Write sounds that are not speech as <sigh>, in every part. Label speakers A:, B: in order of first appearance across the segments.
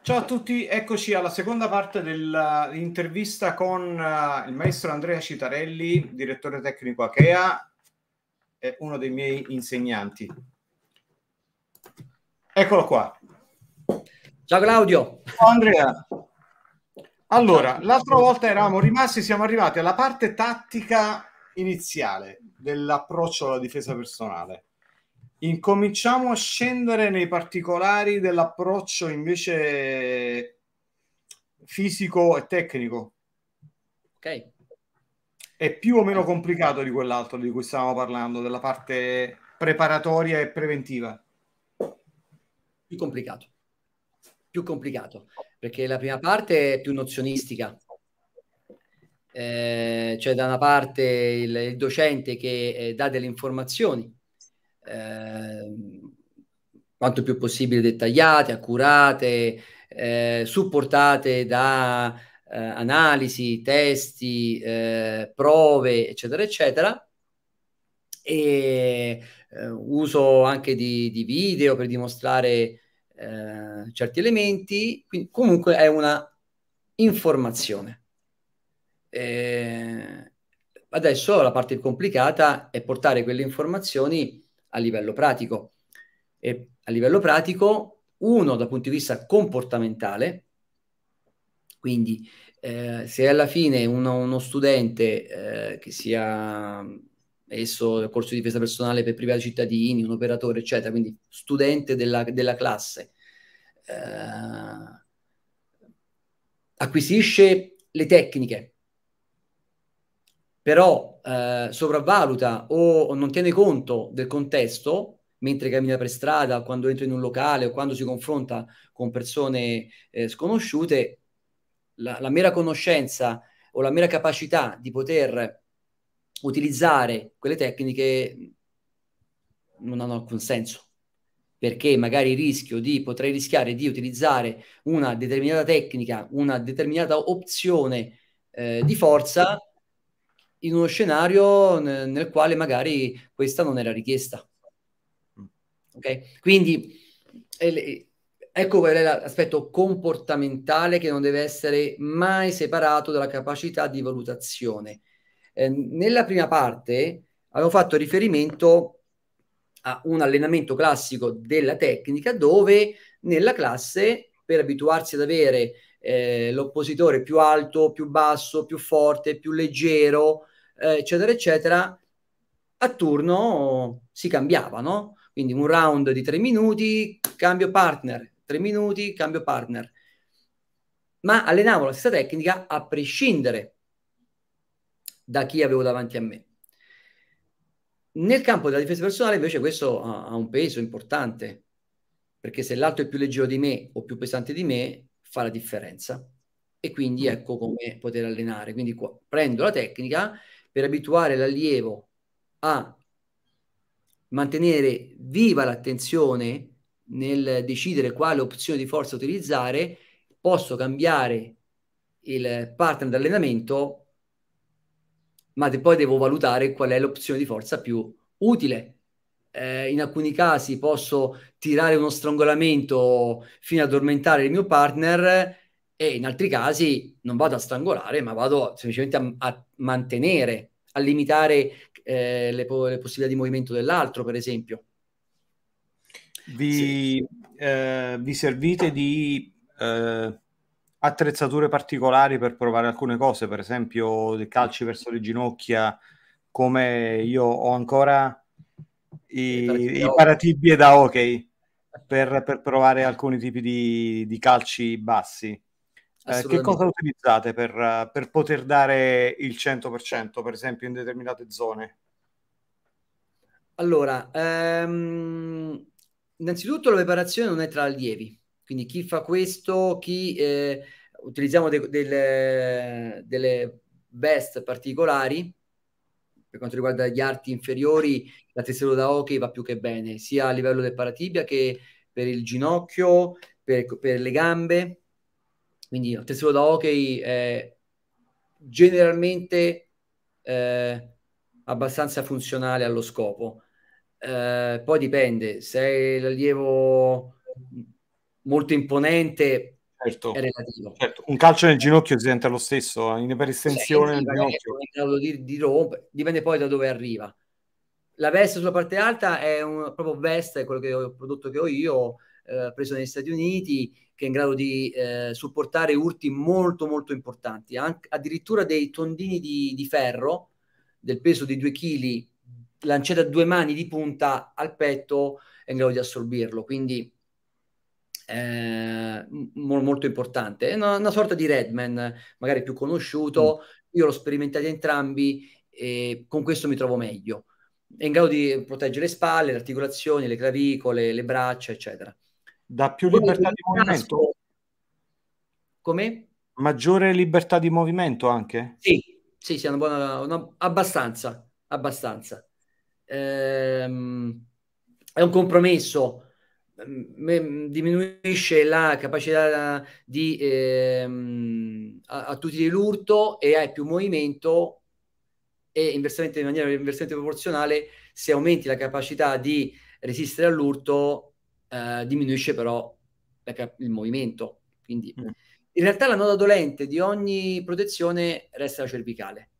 A: Ciao a tutti, eccoci alla seconda parte dell'intervista con uh, il maestro Andrea Citarelli, direttore tecnico Achea, è uno dei miei insegnanti. Eccolo qua. Ciao Claudio. Ciao Andrea. Allora, l'altra volta eravamo rimasti, siamo arrivati alla parte tattica iniziale dell'approccio alla difesa personale. Incominciamo a scendere nei particolari dell'approccio invece fisico e tecnico. Ok. È più o meno eh. complicato di quell'altro di cui stavamo parlando, della parte preparatoria e preventiva. Più
B: complicato. Più complicato, perché la prima parte è più nozionistica, eh, cioè da una parte il, il docente che eh, dà delle informazioni Ehm, quanto più possibile dettagliate, accurate, eh, supportate da eh, analisi, testi, eh, prove, eccetera, eccetera. E eh, uso anche di, di, video per dimostrare eh, certi elementi. Quindi, comunque è una informazione. adesso la parte complicata è portare quelle informazioni a livello pratico. E a livello pratico, uno dal punto di vista comportamentale, quindi eh, se alla fine uno, uno studente eh, che sia esso del corso di difesa personale per privati cittadini, un operatore, eccetera, quindi studente della, della classe, eh, acquisisce le tecniche però eh, sopravvaluta o non tiene conto del contesto mentre cammina per strada, quando entra in un locale o quando si confronta con persone eh, sconosciute, la, la, mera conoscenza o la mera capacità di poter utilizzare quelle tecniche non hanno alcun senso perché magari rischio di potrei rischiare di utilizzare una determinata tecnica, una determinata opzione eh, di forza in uno scenario nel quale magari questa non era richiesta. Ok? Quindi ecco qual è l'aspetto comportamentale che non deve essere mai separato dalla capacità di valutazione. Eh, nella prima parte avevo fatto riferimento a un allenamento classico della tecnica dove nella classe per abituarsi ad avere eh, l'oppositore più alto, più basso, più forte, più leggero, eh, eccetera, eccetera, a turno si cambiava, no? Quindi un round di tre minuti, cambio partner, tre minuti, cambio partner. Ma allenavo la stessa tecnica a prescindere da chi avevo davanti a me. Nel campo della difesa personale invece questo ha, ha un peso importante, perché se l'altro è più leggero di me o più pesante di me, fa la differenza. E quindi mm. ecco come poter allenare. Quindi qua, prendo la tecnica per abituare l'allievo a mantenere viva l'attenzione nel decidere quale opzione di forza utilizzare, posso cambiare il partner d'allenamento, ma poi devo valutare qual è l'opzione di forza più utile. Eh, in alcuni casi posso tirare uno strangolamento fino ad addormentare il mio partner, e in altri casi non vado a strangolare, ma vado semplicemente a, a mantenere, a limitare eh, le, po- le, possibilità
A: di movimento dell'altro, per esempio. Vi, sì. eh, vi servite di eh, attrezzature particolari per provare alcune cose, per esempio dei calci verso le ginocchia, come io ho ancora i, paratibie, i paratibie da hockey per, per, provare alcuni tipi di, di calci bassi eh, che cosa utilizzate per, per, poter dare il 100%, per esempio, in determinate zone? Allora, ehm, innanzitutto la preparazione non è tra allievi,
B: quindi chi fa questo, chi eh, utilizziamo de- delle, delle best particolari, per quanto riguarda gli arti inferiori, la tessera da hockey va più che bene, sia a livello del paratibia che per il ginocchio, per, per le gambe, quindi il tessuto da hockey è generalmente eh, abbastanza funzionale allo scopo. Eh, poi dipende, se è l'allievo molto imponente certo,
A: certo. Un calcio nel ginocchio si lo stesso, in, per estensione nel ginocchio.
B: Di, di rompe, dipende poi da dove arriva. La veste sulla parte alta è un, proprio veste, quello che ho, prodotto che ho io, eh, preso negli Stati Uniti, che è in grado di eh, supportare urti molto molto importanti, Anc- addirittura dei tondini di, di, ferro del peso di 2 kg lanciati a due mani di punta al petto è in grado di assorbirlo, quindi eh, mo- molto importante. È una, una, sorta di Redman, magari più conosciuto, mm. io l'ho sperimentato entrambi e con questo mi trovo meglio. È in grado di proteggere le spalle, le articolazioni, le clavicole, le braccia, eccetera
A: dà più libertà di movimento? Come? Maggiore libertà di movimento anche?
B: Sì, sì, sì, una buona, una, abbastanza, abbastanza. Ehm, è un compromesso, mm, mm, diminuisce la capacità di ehm, attutire l'urto e hai più movimento e inversamente in maniera inversamente proporzionale se aumenti la capacità di resistere all'urto eh, diminuisce però il movimento. Quindi mm. in realtà la nota dolente di ogni protezione resta la cervicale.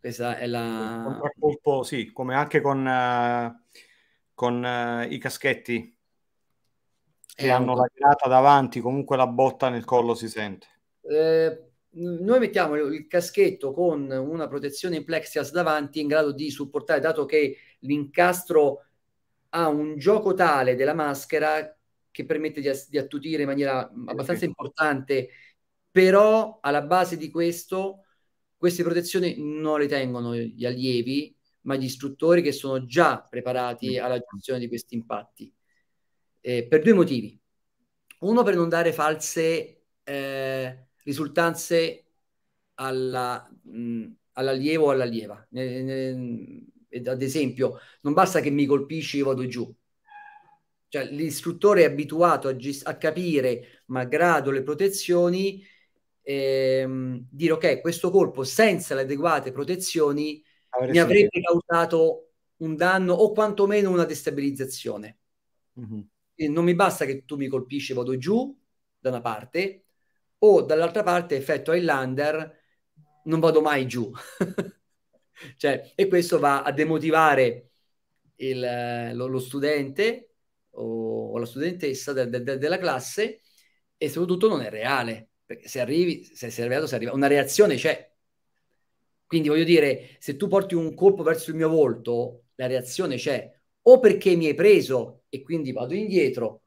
A: Questa è la... Contraccolpo, sì, come anche con, uh, con uh, i caschetti
B: che hanno la tirata
A: davanti, comunque la botta nel collo si sente.
B: Eh, noi mettiamo il caschetto con una protezione in plexias davanti in grado di supportare, dato che l'incastro ha un gioco tale della maschera che permette di, di attutire in maniera abbastanza importante, però alla base di questo queste protezioni non le tengono gli allievi, ma gli istruttori che sono già preparati mm. alla gestione di questi impatti. Eh, per due motivi. Uno per non dare false eh, risultanze alla, mh, mm, all'allievo o all'allieva. Ne, ne, ad esempio, non basta che mi colpisci, io vado giù. Cioè, l'istruttore è abituato a, gest- a capire, malgrado le protezioni, ehm, dire ok, questo colpo senza le adeguate protezioni Avresti mi avrebbe che... causato un danno o quantomeno una destabilizzazione. Mm-hmm. non mi basta che tu mi colpisci vado giù da una parte, o dall'altra parte effetto Highlander, non vado mai giù. <laughs> Cioè, e questo va a demotivare il, eh, lo, lo, studente o, o la studentessa de, de, de, della classe e soprattutto non è reale, perché se arrivi, se sei arrivato, se arriva, una reazione c'è. Quindi voglio dire, se tu porti un colpo verso il mio volto, la reazione c'è, o perché mi hai preso e quindi vado indietro,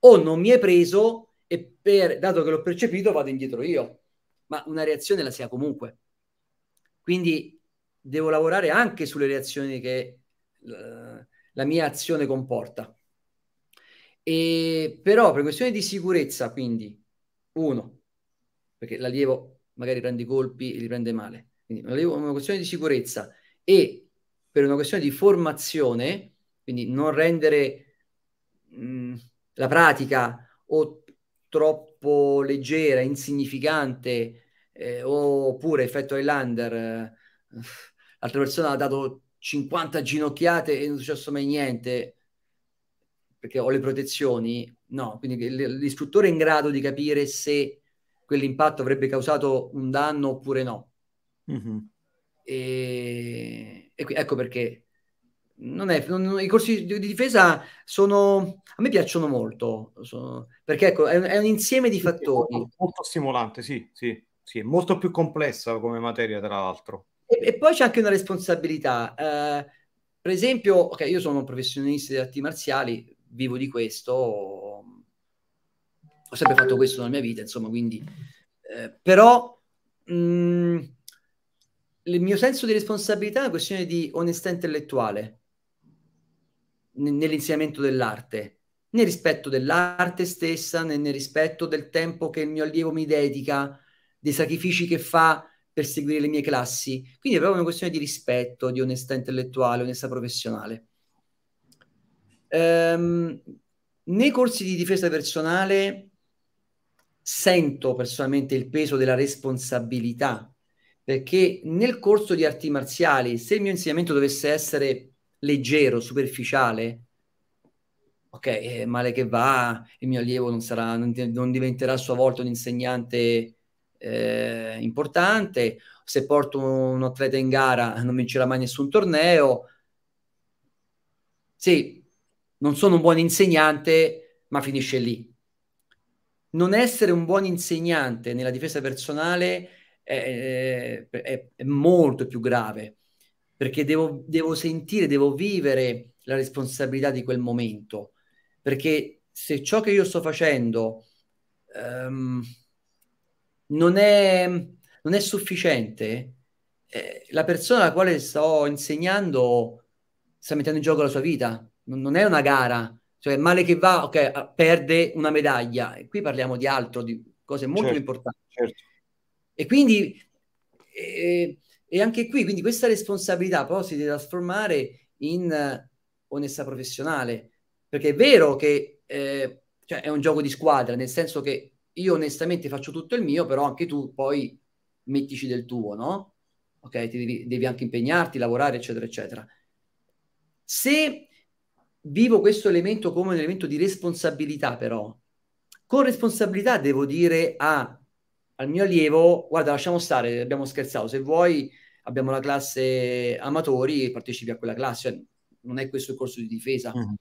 B: o non mi hai preso e per, dato che l'ho percepito vado indietro io, ma una reazione la si ha comunque. Quindi devo lavorare anche sulle reazioni che uh, la mia azione comporta. E, però per questione di sicurezza, quindi, uno, perché l'allievo magari prende i colpi e li prende male, quindi l'allievo è una questione di sicurezza e per una questione di formazione, quindi non rendere mh, mm, la pratica o troppo leggera, insignificante, eh, oppure effetto Highlander, eh, l'altra persona ha dato 50 ginocchiate e non è successo mai niente perché ho le protezioni, no, quindi l'istruttore è in grado di capire se quell'impatto avrebbe causato un danno oppure no. Mm-hmm. E, e qui, ecco perché non è, non, i corsi di, di, difesa sono a me piacciono molto
A: sono, perché ecco, è, un, è, un, insieme di fattori molto, molto stimolante sì, sì, sì, è molto più complessa come materia tra l'altro e, e, poi c'è anche una responsabilità. Eh,
B: per esempio, okay, io sono un professionista di arti marziali, vivo di questo, ho sempre fatto questo nella mia vita, insomma, quindi... Eh, però mh, mm, il mio senso di responsabilità è una questione di onestà intellettuale n- nell'insegnamento dell'arte, nel rispetto dell'arte stessa, nel, nel rispetto del tempo che il mio allievo mi dedica, dei sacrifici che fa per seguire le mie classi. Quindi è proprio una questione di rispetto, di onestà intellettuale, onestà professionale. Ehm, nei corsi di difesa personale sento personalmente il peso della responsabilità, perché nel corso di arti marziali, se il mio insegnamento dovesse essere leggero, superficiale, ok, male che va, il mio allievo non, sarà, non, non diventerà a sua volta un insegnante eh, importante, se porto un atleta in gara non vincerà mai nessun torneo. Sì, non sono un buon insegnante, ma finisce lì. Non essere un buon insegnante nella difesa personale è, è, è molto più grave, perché devo, devo sentire, devo vivere la responsabilità di quel momento, perché se ciò che io sto facendo... Um, non è, non è sufficiente, eh, la persona alla quale sto insegnando sta mettendo in gioco la sua vita, non, non è una gara, cioè male che va, ok, perde una medaglia, e qui parliamo di altro, di cose molto certo, importanti. Certo. E quindi, eh, eh e anche qui, quindi questa responsabilità poi si deve trasformare in eh, onestà professionale, perché è vero che eh, cioè è un gioco di squadra, nel senso che io onestamente faccio tutto il mio, però anche tu poi mettici del tuo, no? Ok, devi, devi anche impegnarti, lavorare, eccetera, eccetera. Se vivo questo elemento come un elemento di responsabilità, però, con responsabilità devo dire a, al mio allievo, guarda, lasciamo stare, abbiamo scherzato, se vuoi abbiamo la classe amatori e partecipi a quella classe, cioè, non è questo il corso di difesa, mm-hmm.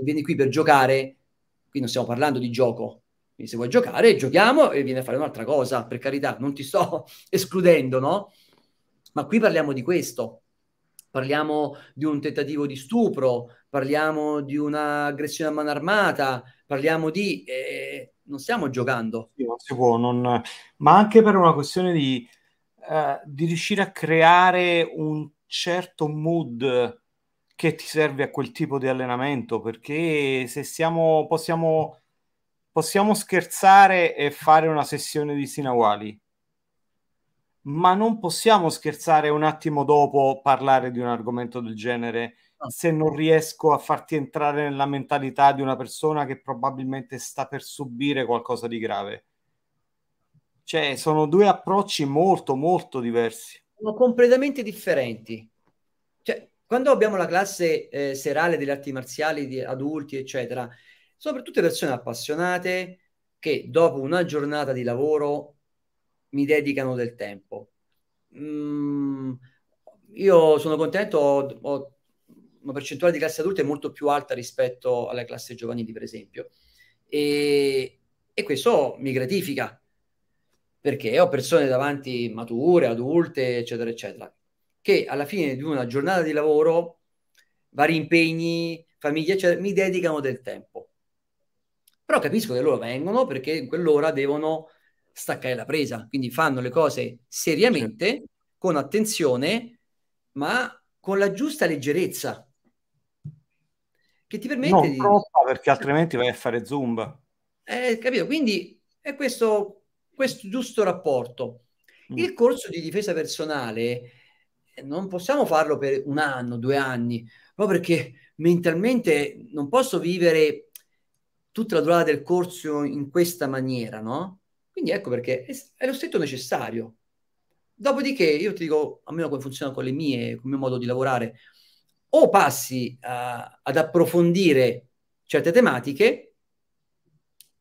B: vieni qui per giocare, qui non stiamo parlando di gioco, quindi se vuoi giocare, giochiamo e vieni a fare un'altra cosa, per carità, non ti sto <laughs> escludendo, no? Ma qui parliamo di questo. Parliamo di un tentativo di stupro, parliamo di un'aggressione a mano armata, parliamo di...
A: Eh, non stiamo giocando. Sì, non si può, non... ma anche per una questione di, uh, di riuscire a creare un certo mood che ti serve a quel tipo di allenamento, perché se siamo, possiamo possiamo scherzare e fare una sessione di Sinawali, ma non possiamo scherzare un attimo dopo parlare di un argomento del genere ah. se non riesco a farti entrare nella mentalità di una persona che probabilmente sta per subire qualcosa di grave. Cioè, sono due approcci molto, molto diversi. Sono completamente differenti. Cioè, quando abbiamo la
B: classe eh, serale degli arti marziali di adulti, eccetera, sono per tutte persone appassionate che dopo una giornata di lavoro mi dedicano del tempo. Mm, io sono contento, ho, ho una percentuale di classi adulte molto più alta rispetto alla classe giovanili, per esempio, e, e questo mi gratifica perché ho persone davanti mature, adulte, eccetera, eccetera, che alla fine di una giornata di lavoro, vari impegni, famiglia, eccetera, mi dedicano del tempo. Però capisco che loro vengono perché in quell'ora devono staccare la presa, quindi fanno le cose seriamente, certo. con attenzione, ma con la giusta leggerezza. Che ti permette non di... troppa
A: perché altrimenti vai a fare zumba.
B: Eh, capito? Quindi è questo, questo giusto rapporto. Mm. Il corso di difesa personale non possiamo farlo per un anno, due anni, proprio perché mentalmente non posso vivere tutta la durata del corso in questa maniera, no? Quindi ecco perché è lo stretto necessario. Dopodiché io ti dico, almeno come funziona con le mie, con il mio modo di lavorare, o passi a, eh, ad approfondire certe tematiche,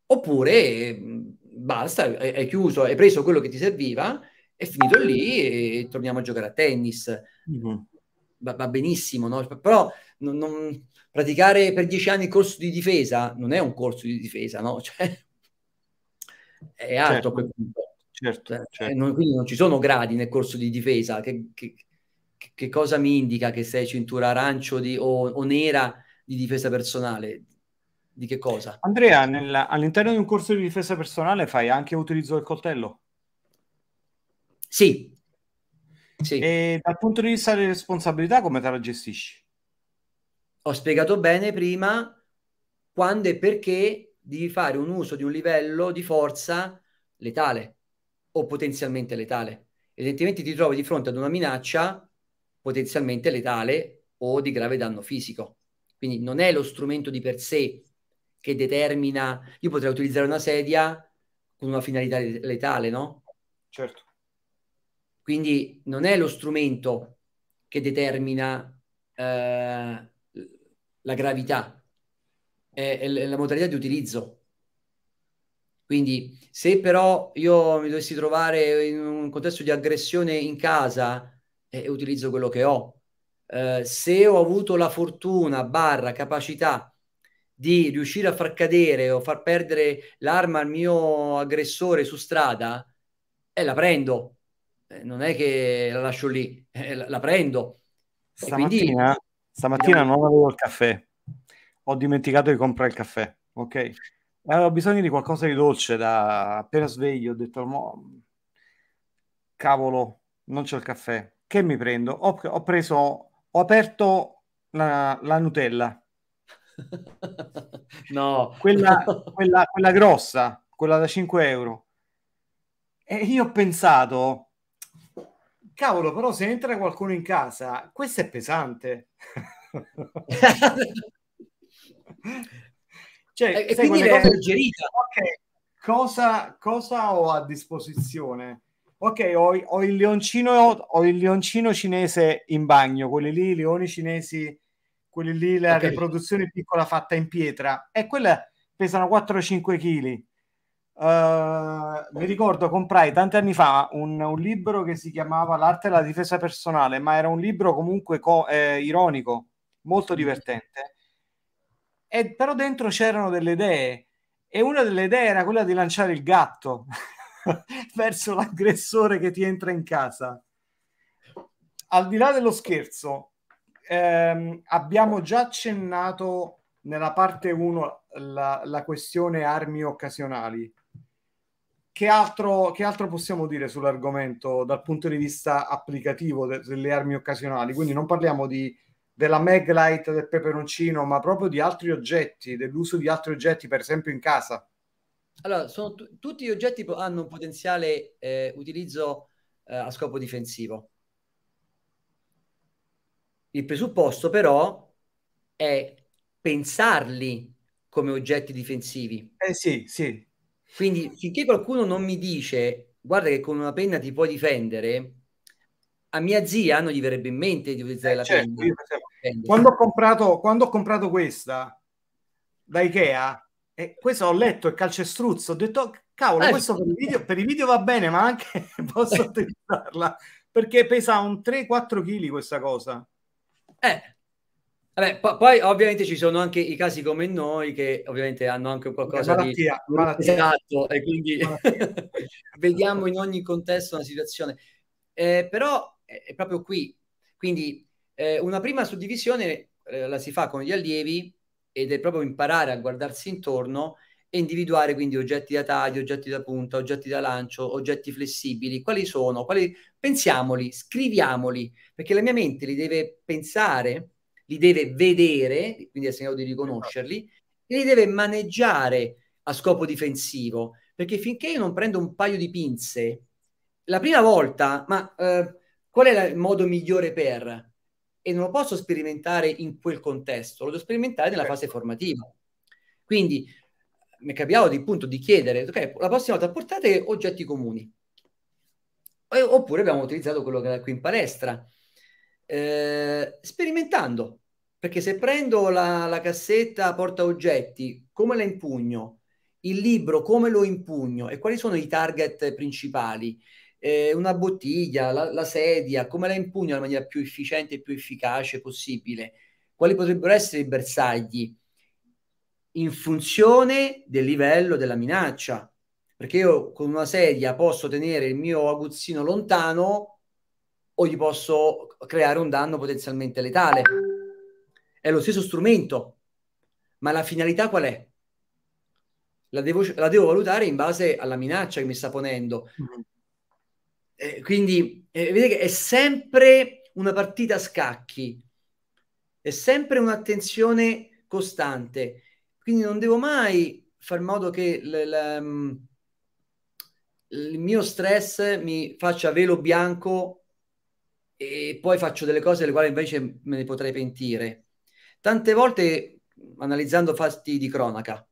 B: oppure mm, basta, è, è, chiuso, hai preso quello che ti serviva, è finito lì e torniamo a giocare a tennis. Mm-hmm. Va, va, benissimo, no? però non, non, praticare per dieci anni il corso di difesa non è un corso di difesa, no? <laughs> Cioè, è alto certo, a quel punto. Certo, cioè, certo. Non, quindi non ci sono gradi nel corso di difesa. Che, che, che cosa mi indica che sei cintura arancio
A: di, o, o nera di difesa personale? Di che cosa? Andrea, nella, all'interno di un corso di difesa personale fai anche utilizzo del coltello? Sì. sì. E dal punto di vista delle responsabilità come te la gestisci?
B: ho spiegato bene prima quando e perché devi fare un uso di un livello di forza letale o potenzialmente letale. Evidentemente ti trovi di fronte ad una minaccia potenzialmente letale o di grave danno fisico. Quindi non è lo strumento di per sé che determina... Io potrei utilizzare una sedia con una finalità letale, no? Certo. Quindi non è lo strumento che determina eh, la gravità e, e la modalità di utilizzo. Quindi se però io mi dovessi trovare in un contesto di aggressione in casa e eh, utilizzo quello che ho, eh, se ho avuto la fortuna, barra, capacità di riuscire a far cadere o far perdere l'arma al mio aggressore su strada, eh, la prendo. Eh, non è che la lascio lì, eh, la, la, prendo.
A: Stamattina, quindi... Stamattina non avevo il caffè, ho dimenticato di comprare il caffè, ok? Avevo bisogno di qualcosa di dolce da appena sveglio, ho detto, no, cavolo, non c'è il caffè, che mi prendo? Ho, ho preso, ho aperto la, la Nutella. <laughs> no. Quella, <laughs> quella, quella grossa, quella da 5 euro. E io ho pensato, cavolo, però se entra qualcuno in casa, questo è pesante. <laughs> cioè, e quindi l'hai cose... digerita. Okay. Cosa, cosa, ho a disposizione? Ok, ho, ho, il leoncino, ho il leoncino cinese in bagno, quelli lì, i leoni cinesi, quelli lì, la okay. riproduzione piccola fatta in pietra, e quella pesano 4-5 kg. Eh, mi ricordo comprai tanti anni fa un, un, libro che si chiamava L'arte della difesa personale, ma era un libro comunque co- eh, ironico, molto divertente. E, però dentro c'erano delle idee e una delle idee era quella di lanciare il gatto <laughs> verso l'aggressore che ti entra in casa. Al di là dello scherzo, ehm, abbiamo già accennato nella parte 1 la, la questione armi occasionali che altro, che altro, possiamo dire sull'argomento dal punto di vista applicativo de- delle armi occasionali? Quindi non parliamo di, della Maglite, del peperoncino, ma proprio di altri oggetti, dell'uso di altri oggetti, per esempio in casa.
B: Allora, t- tutti gli oggetti hanno un potenziale eh, utilizzo eh, a scopo difensivo. Il presupposto però è pensarli come oggetti difensivi. Eh sì, sì, quindi finché qualcuno non mi dice guarda che con una penna ti puoi difendere, a mia zia non gli verrebbe in mente di utilizzare eh, la certo, penna.
A: Io, quando, ho comprato, quando ho comprato questa da Ikea, e questo ho letto il calcestruzzo, ho detto cavolo, eh, questo per i, video, per i, video, va bene, ma anche <laughs> posso <laughs> utilizzarla perché pesa un 3-4 kg questa cosa. Eh,
B: Vabbè, po- poi ovviamente ci sono anche i casi come noi che ovviamente hanno anche qualcosa malattia, di malattia. Esatto, e quindi <laughs> vediamo in ogni contesto una situazione. Eh, però eh, è proprio qui, quindi eh, una prima suddivisione eh, la si fa con gli allievi ed è proprio imparare a guardarsi intorno e individuare quindi oggetti da taglio, oggetti da punta, oggetti da lancio, oggetti flessibili, quali sono, quali... pensiamoli, scriviamoli, perché la mia mente li deve pensare li deve vedere, quindi è segnato di esatto. riconoscerli, e li deve maneggiare a scopo difensivo, perché finché io non prendo un paio di pinze, la prima volta, ma eh, qual è il modo migliore per? E non lo posso sperimentare in quel contesto, lo devo sperimentare nella fase certo. formativa. Quindi mi capiamo di, appunto, di chiedere, ok, la prossima volta portate oggetti comuni. oppure abbiamo utilizzato quello che era qui in palestra, eh, sperimentando. Perché se prendo la, la cassetta porta oggetti, come la impugno? Il libro, come lo impugno? E quali sono i target principali? Eh, una bottiglia, la, la, sedia, come la impugno nella maniera più efficiente e più efficace possibile? Quali potrebbero essere i bersagli? In funzione del livello della minaccia. Perché io con una sedia posso tenere il mio aguzzino lontano o gli posso creare un danno potenzialmente letale è lo stesso strumento, ma la finalità qual è? La devo, la devo valutare in base alla minaccia che mi sta ponendo. Mm-hmm. Eh, quindi eh, vedete che è sempre una partita a scacchi, è sempre un'attenzione costante, quindi non devo mai far modo che l- l- mm, il mio stress mi faccia velo bianco e poi faccio delle cose le quali invece me ne potrei pentire. Tante volte analizzando fatti di cronaca,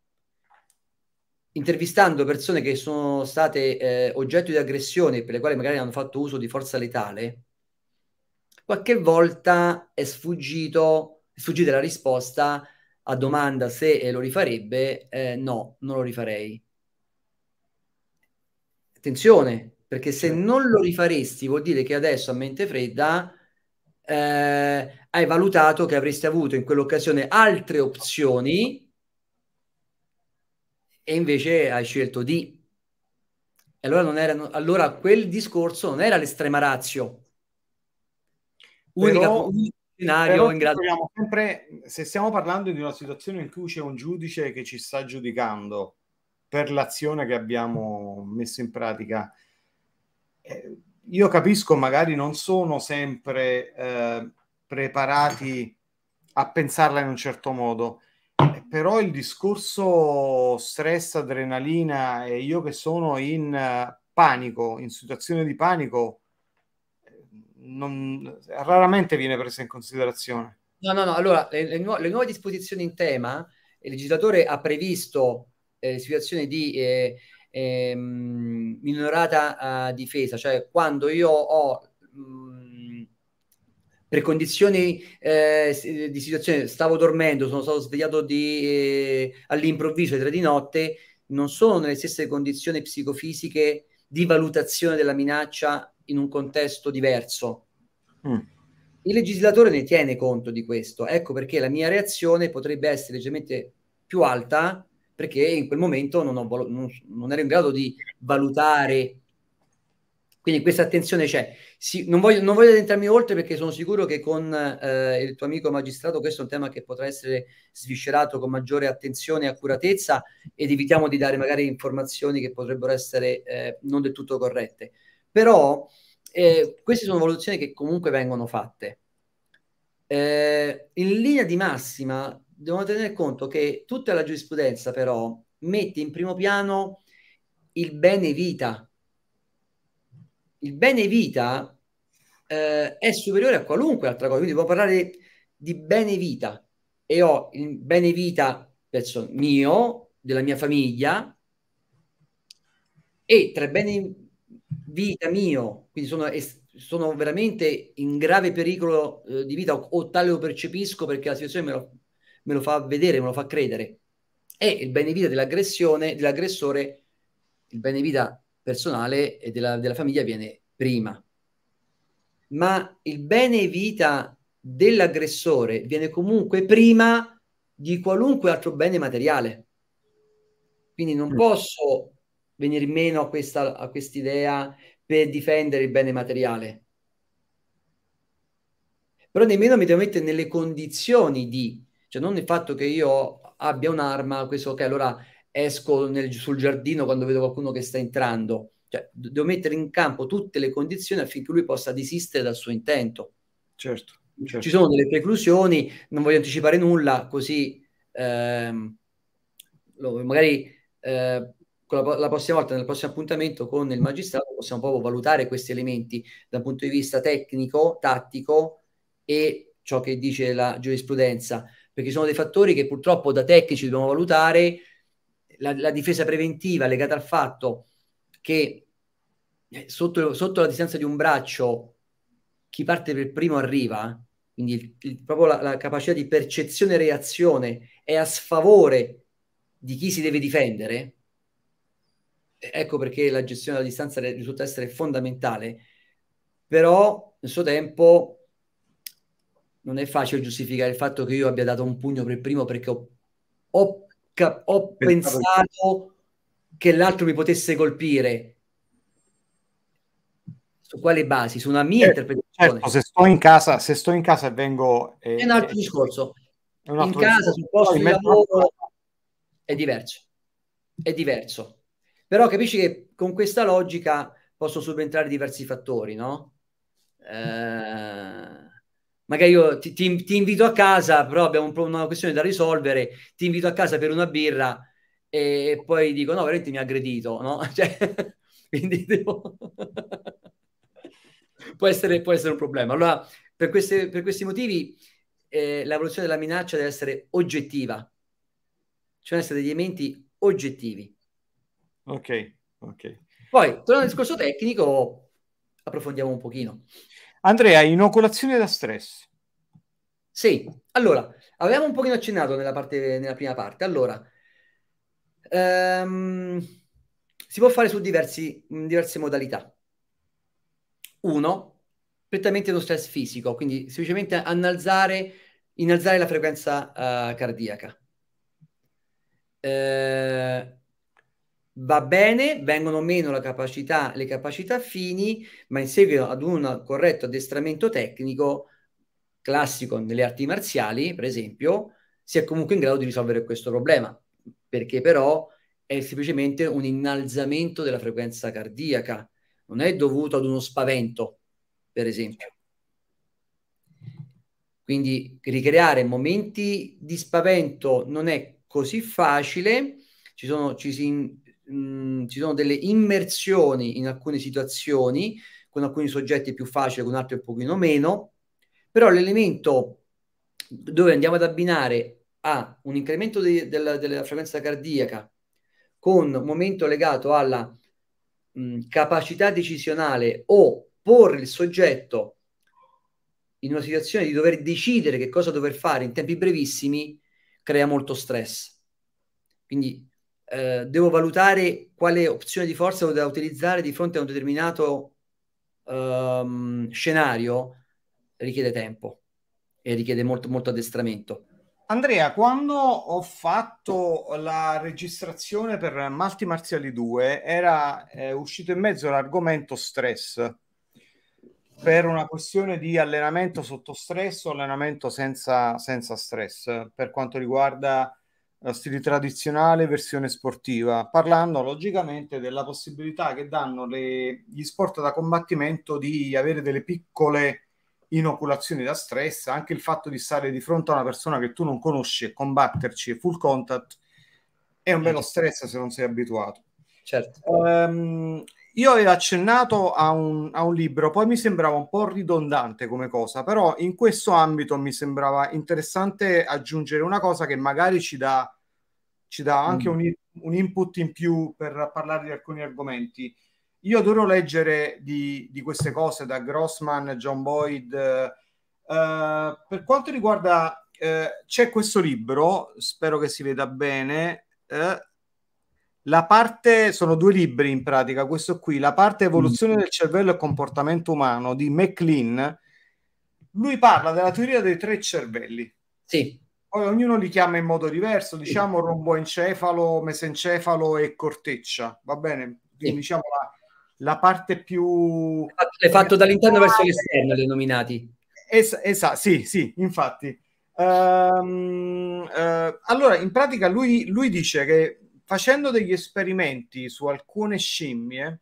B: intervistando persone che sono state eh, oggetto di aggressione per le quali magari hanno fatto uso di forza letale, qualche volta è sfuggito, è sfuggita la risposta a domanda se eh, lo rifarebbe, eh, no, non lo rifarei. Attenzione, perché se non lo rifaresti vuol dire che adesso a mente fredda eh, hai valutato che avresti avuto in quell'occasione altre opzioni e invece hai scelto di. E allora, non era, allora quel discorso non era l'estrema razio.
A: Unica, però, unico scenario in grado... Sempre, se stiamo parlando di una situazione in cui c'è un giudice che ci sta giudicando per l'azione che abbiamo messo in pratica, eh, io capisco, magari non sono sempre eh, preparati a pensarla in un certo modo, però il discorso stress, adrenalina e io che sono in eh, panico, in situazione di panico, eh, non, raramente viene presa in considerazione. No, no, no, allora
B: le, le, nuove, le nuove disposizioni in tema, il legislatore ha previsto eh, situazioni di... Eh, ehm, minorata eh, difesa, cioè quando io ho mh, mm, per condizioni eh, di situazione stavo dormendo, sono stato svegliato di, eh, all'improvviso alle tre di notte, non sono nelle stesse condizioni psicofisiche di valutazione della minaccia in un contesto diverso. Mm. Il legislatore ne tiene conto di questo, ecco perché la mia reazione potrebbe essere leggermente più alta perché in quel momento non, ho, non, non ero in grado di valutare. Quindi questa attenzione c'è. Sì, non, voglio, non voglio addentrarmi oltre perché sono sicuro che con eh, il tuo amico magistrato questo è un tema che potrà essere sviscerato con maggiore attenzione e accuratezza ed evitiamo di dare magari informazioni che potrebbero essere eh, non del tutto corrette. Però eh, queste sono valutazioni che comunque vengono fatte. Eh, in linea di massima, dobbiamo tenere conto che tutta la giurisprudenza però mette in primo piano il bene vita. Il bene vita eh, è superiore a qualunque altra cosa, quindi devo parlare di bene vita e ho il bene vita perso, mio, della mia famiglia e tra il bene vita mio, quindi sono, sono veramente in grave pericolo eh, di vita o, o tale lo percepisco perché la situazione me lo, me lo fa vedere, me lo fa credere. E il bene vita dell'aggressione, dell'aggressore, il bene vita personale e della, della famiglia viene prima. Ma il bene vita dell'aggressore viene comunque prima di qualunque altro bene materiale. Quindi non mm. posso venire meno a questa a quest'idea per difendere il bene materiale. Però nemmeno mi devo mettere nelle condizioni di cioè non il fatto che io abbia un'arma, questo ok, allora esco nel, sul giardino quando vedo qualcuno che sta entrando. Cioè, devo mettere in campo tutte le condizioni affinché lui possa desistere dal suo intento. Certo.
A: certo. Ci sono delle
B: preclusioni, non voglio anticipare nulla, così ehm, magari eh, la, la, prossima volta, nel prossimo appuntamento con il magistrato, possiamo proprio valutare questi elementi dal punto di vista tecnico, tattico e ciò che dice la giurisprudenza perché sono dei fattori che purtroppo da tecnici dobbiamo valutare. La, la difesa preventiva legata al fatto che eh, sotto, sotto, la distanza di un braccio chi parte per primo arriva, quindi il, il, proprio la, la capacità di percezione e reazione è a sfavore di chi si deve difendere, eh, ecco perché la gestione della distanza risulta essere fondamentale, però nel suo tempo non è facile giustificare il fatto che io abbia dato un pugno per primo perché ho, ho, ho pensato che l'altro mi potesse colpire. Su quale basi?
A: Su una mia eh, interpretazione. Certo, se sto in casa, se sto in casa e vengo... Eh, è un altro eh, discorso. Un altro in casa, sul posto di lavoro,
B: è diverso. È diverso. Però capisci che con questa logica possono subentrare diversi fattori, no? Eh magari io ti, ti, ti, invito a casa, però abbiamo una questione da risolvere, ti invito a casa per una birra e poi dico no, veramente mi ha aggredito, no? <laughs> Cioè, quindi devo... <laughs> può, essere, può, essere, un problema. Allora, per, queste, per questi motivi eh, la valutazione della minaccia deve essere oggettiva, ci devono essere degli elementi oggettivi. Ok, ok. Poi, tornando al discorso tecnico, approfondiamo un pochino. Andrea, inoculazione da stress. Sì, allora, avevamo un pochino accennato nella, parte, nella prima parte. Allora, ehm, si può fare su diversi, diverse modalità. Uno, prettamente lo stress fisico, quindi semplicemente annalzare, innalzare la frequenza uh, cardiaca. Eh, va bene, vengono meno capacità, le capacità fini, ma in seguito ad un corretto addestramento tecnico, classico nelle arti marziali, per esempio, si è comunque in grado di risolvere questo problema, perché però è semplicemente un innalzamento della frequenza cardiaca, non è dovuto ad uno spavento, per esempio. Quindi ricreare momenti di spavento non è così facile, ci, sono, ci si ci sono delle immersioni in alcune situazioni, con alcuni soggetti è più facile, con altri un pochino meno, però l'elemento dove andiamo ad abbinare a un incremento de- della, della frequenza cardiaca con un momento legato alla mh, capacità decisionale o porre il soggetto in una situazione di dover decidere che cosa dover fare in tempi brevissimi crea molto stress. Quindi eh, devo valutare quale opzione di forza da utilizzare di fronte a un determinato ehm, scenario, richiede tempo e richiede molto, molto addestramento.
A: Andrea, quando ho fatto la registrazione per Malti Marziali 2 era eh, uscito in mezzo l'argomento stress per una questione di allenamento sotto stress o allenamento senza, senza stress per quanto riguarda stile tradizionale versione sportiva, parlando logicamente della possibilità che danno le, gli sport da combattimento di avere delle piccole inoculazioni da stress, anche il fatto di stare di fronte a una persona che tu non conosci e combatterci full contact è un bello mm. stress se non sei abituato. Certo. Um, io avevo accennato a un, a un, libro, poi mi sembrava un po' ridondante come cosa, però in questo ambito mi sembrava interessante aggiungere una cosa che magari ci dà, ci dà anche mm. un, un, input in più per parlare di alcuni argomenti. Io adoro leggere di, di queste cose da Grossman, John Boyd. Eh, per quanto riguarda, eh, c'è questo libro, spero che si veda bene. Eh, la parte, sono due libri in pratica, questo qui, la parte evoluzione mm. del cervello e comportamento umano di MacLean, lui parla della teoria dei tre cervelli. Sì. Poi ognuno li chiama in modo diverso, diciamo sì. romboencefalo, mesencefalo e corteccia, va bene? Quindi, sì. Diciamo la, la, parte più... È fatto dall'interno verso l'esterno, denominati. Esatto, es- sì, sì, infatti. Um, uh, allora, in pratica lui, lui dice che facendo degli esperimenti su alcune scimmie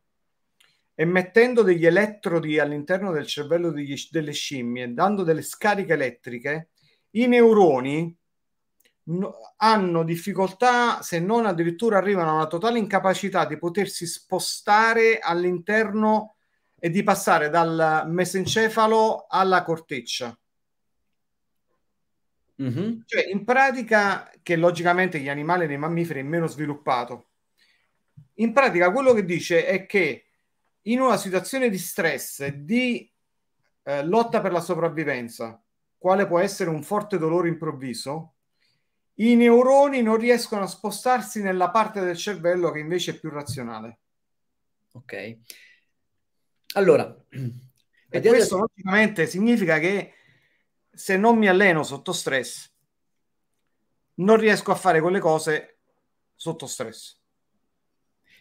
A: e mettendo degli elettrodi all'interno del cervello degli, delle scimmie, dando delle scariche elettriche, i neuroni hanno difficoltà, se non addirittura arrivano a una totale incapacità di potersi spostare all'interno e di passare dal mesencefalo alla corteccia. Mm-hmm. Cioè, in pratica, che logicamente gli animali nei mammiferi è meno sviluppato. In pratica, quello che dice è che in una situazione di stress, di eh, lotta per la sopravvivenza, quale può essere un forte dolore improvviso, i neuroni non riescono a spostarsi nella parte del cervello che invece è più razionale. Ok. Allora,
B: <clears throat>
A: e questo logicamente significa che se non mi alleno sotto stress, non riesco a fare quelle cose sotto stress.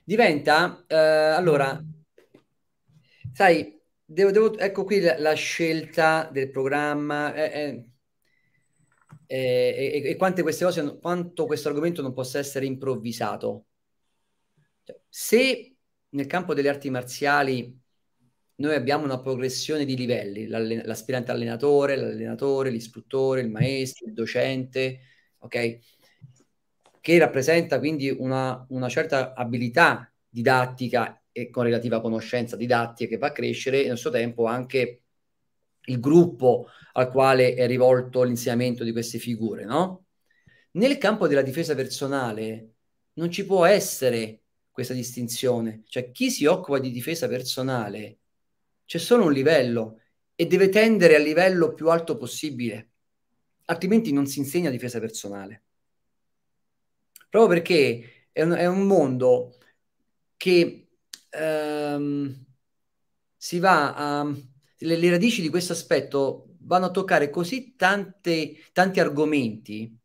A: Diventa, eh, allora, sai, devo, devo,
B: ecco qui la, la scelta del programma e eh, eh, eh quante queste cose, quanto questo argomento non possa essere improvvisato. Cioè, se nel campo delle arti marziali noi abbiamo una progressione di livelli, l'allen- l'aspirante allenatore, l'allenatore, l'istruttore, il maestro, il docente, ok? Che rappresenta quindi una, una certa abilità didattica e con relativa conoscenza didattica che va a crescere nel suo tempo anche il gruppo al quale è rivolto l'insegnamento di queste figure, no? Nel campo della difesa personale non ci può essere questa distinzione, cioè chi si occupa di difesa personale c'è solo un livello e deve tendere al livello più alto possibile, altrimenti non si insegna difesa personale. Proprio perché è un, è un mondo che ehm, si va a... Le, le, radici di questo aspetto vanno a toccare così tante, tanti argomenti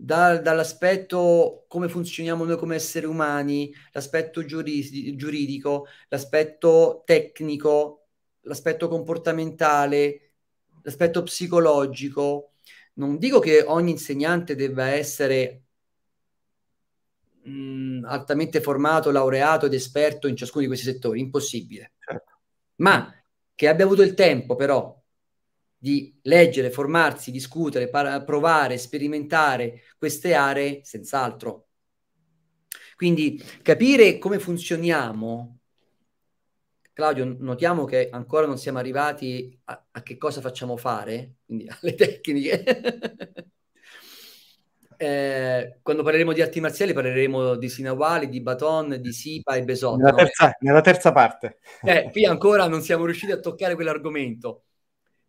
B: da, dall'aspetto come funzioniamo noi come esseri umani, l'aspetto giuri, giuridico, l'aspetto tecnico, l'aspetto comportamentale, l'aspetto psicologico. Non dico che ogni insegnante debba essere mh, mm, altamente formato, laureato ed esperto in ciascuno di questi settori, impossibile. Certo. Ma che abbia avuto il tempo però di leggere, formarsi, discutere, par- provare, sperimentare queste aree, senz'altro. Quindi capire come funzioniamo, Claudio, notiamo che ancora non siamo arrivati a, a che cosa facciamo fare, quindi <laughs> alle tecniche. <laughs> eh, quando parleremo di arti marziali parleremo di Sinawali, di Baton, di Sipa e Besotto. Nella terza,
A: nella terza parte.
B: Eh, qui ancora non siamo riusciti a toccare quell'argomento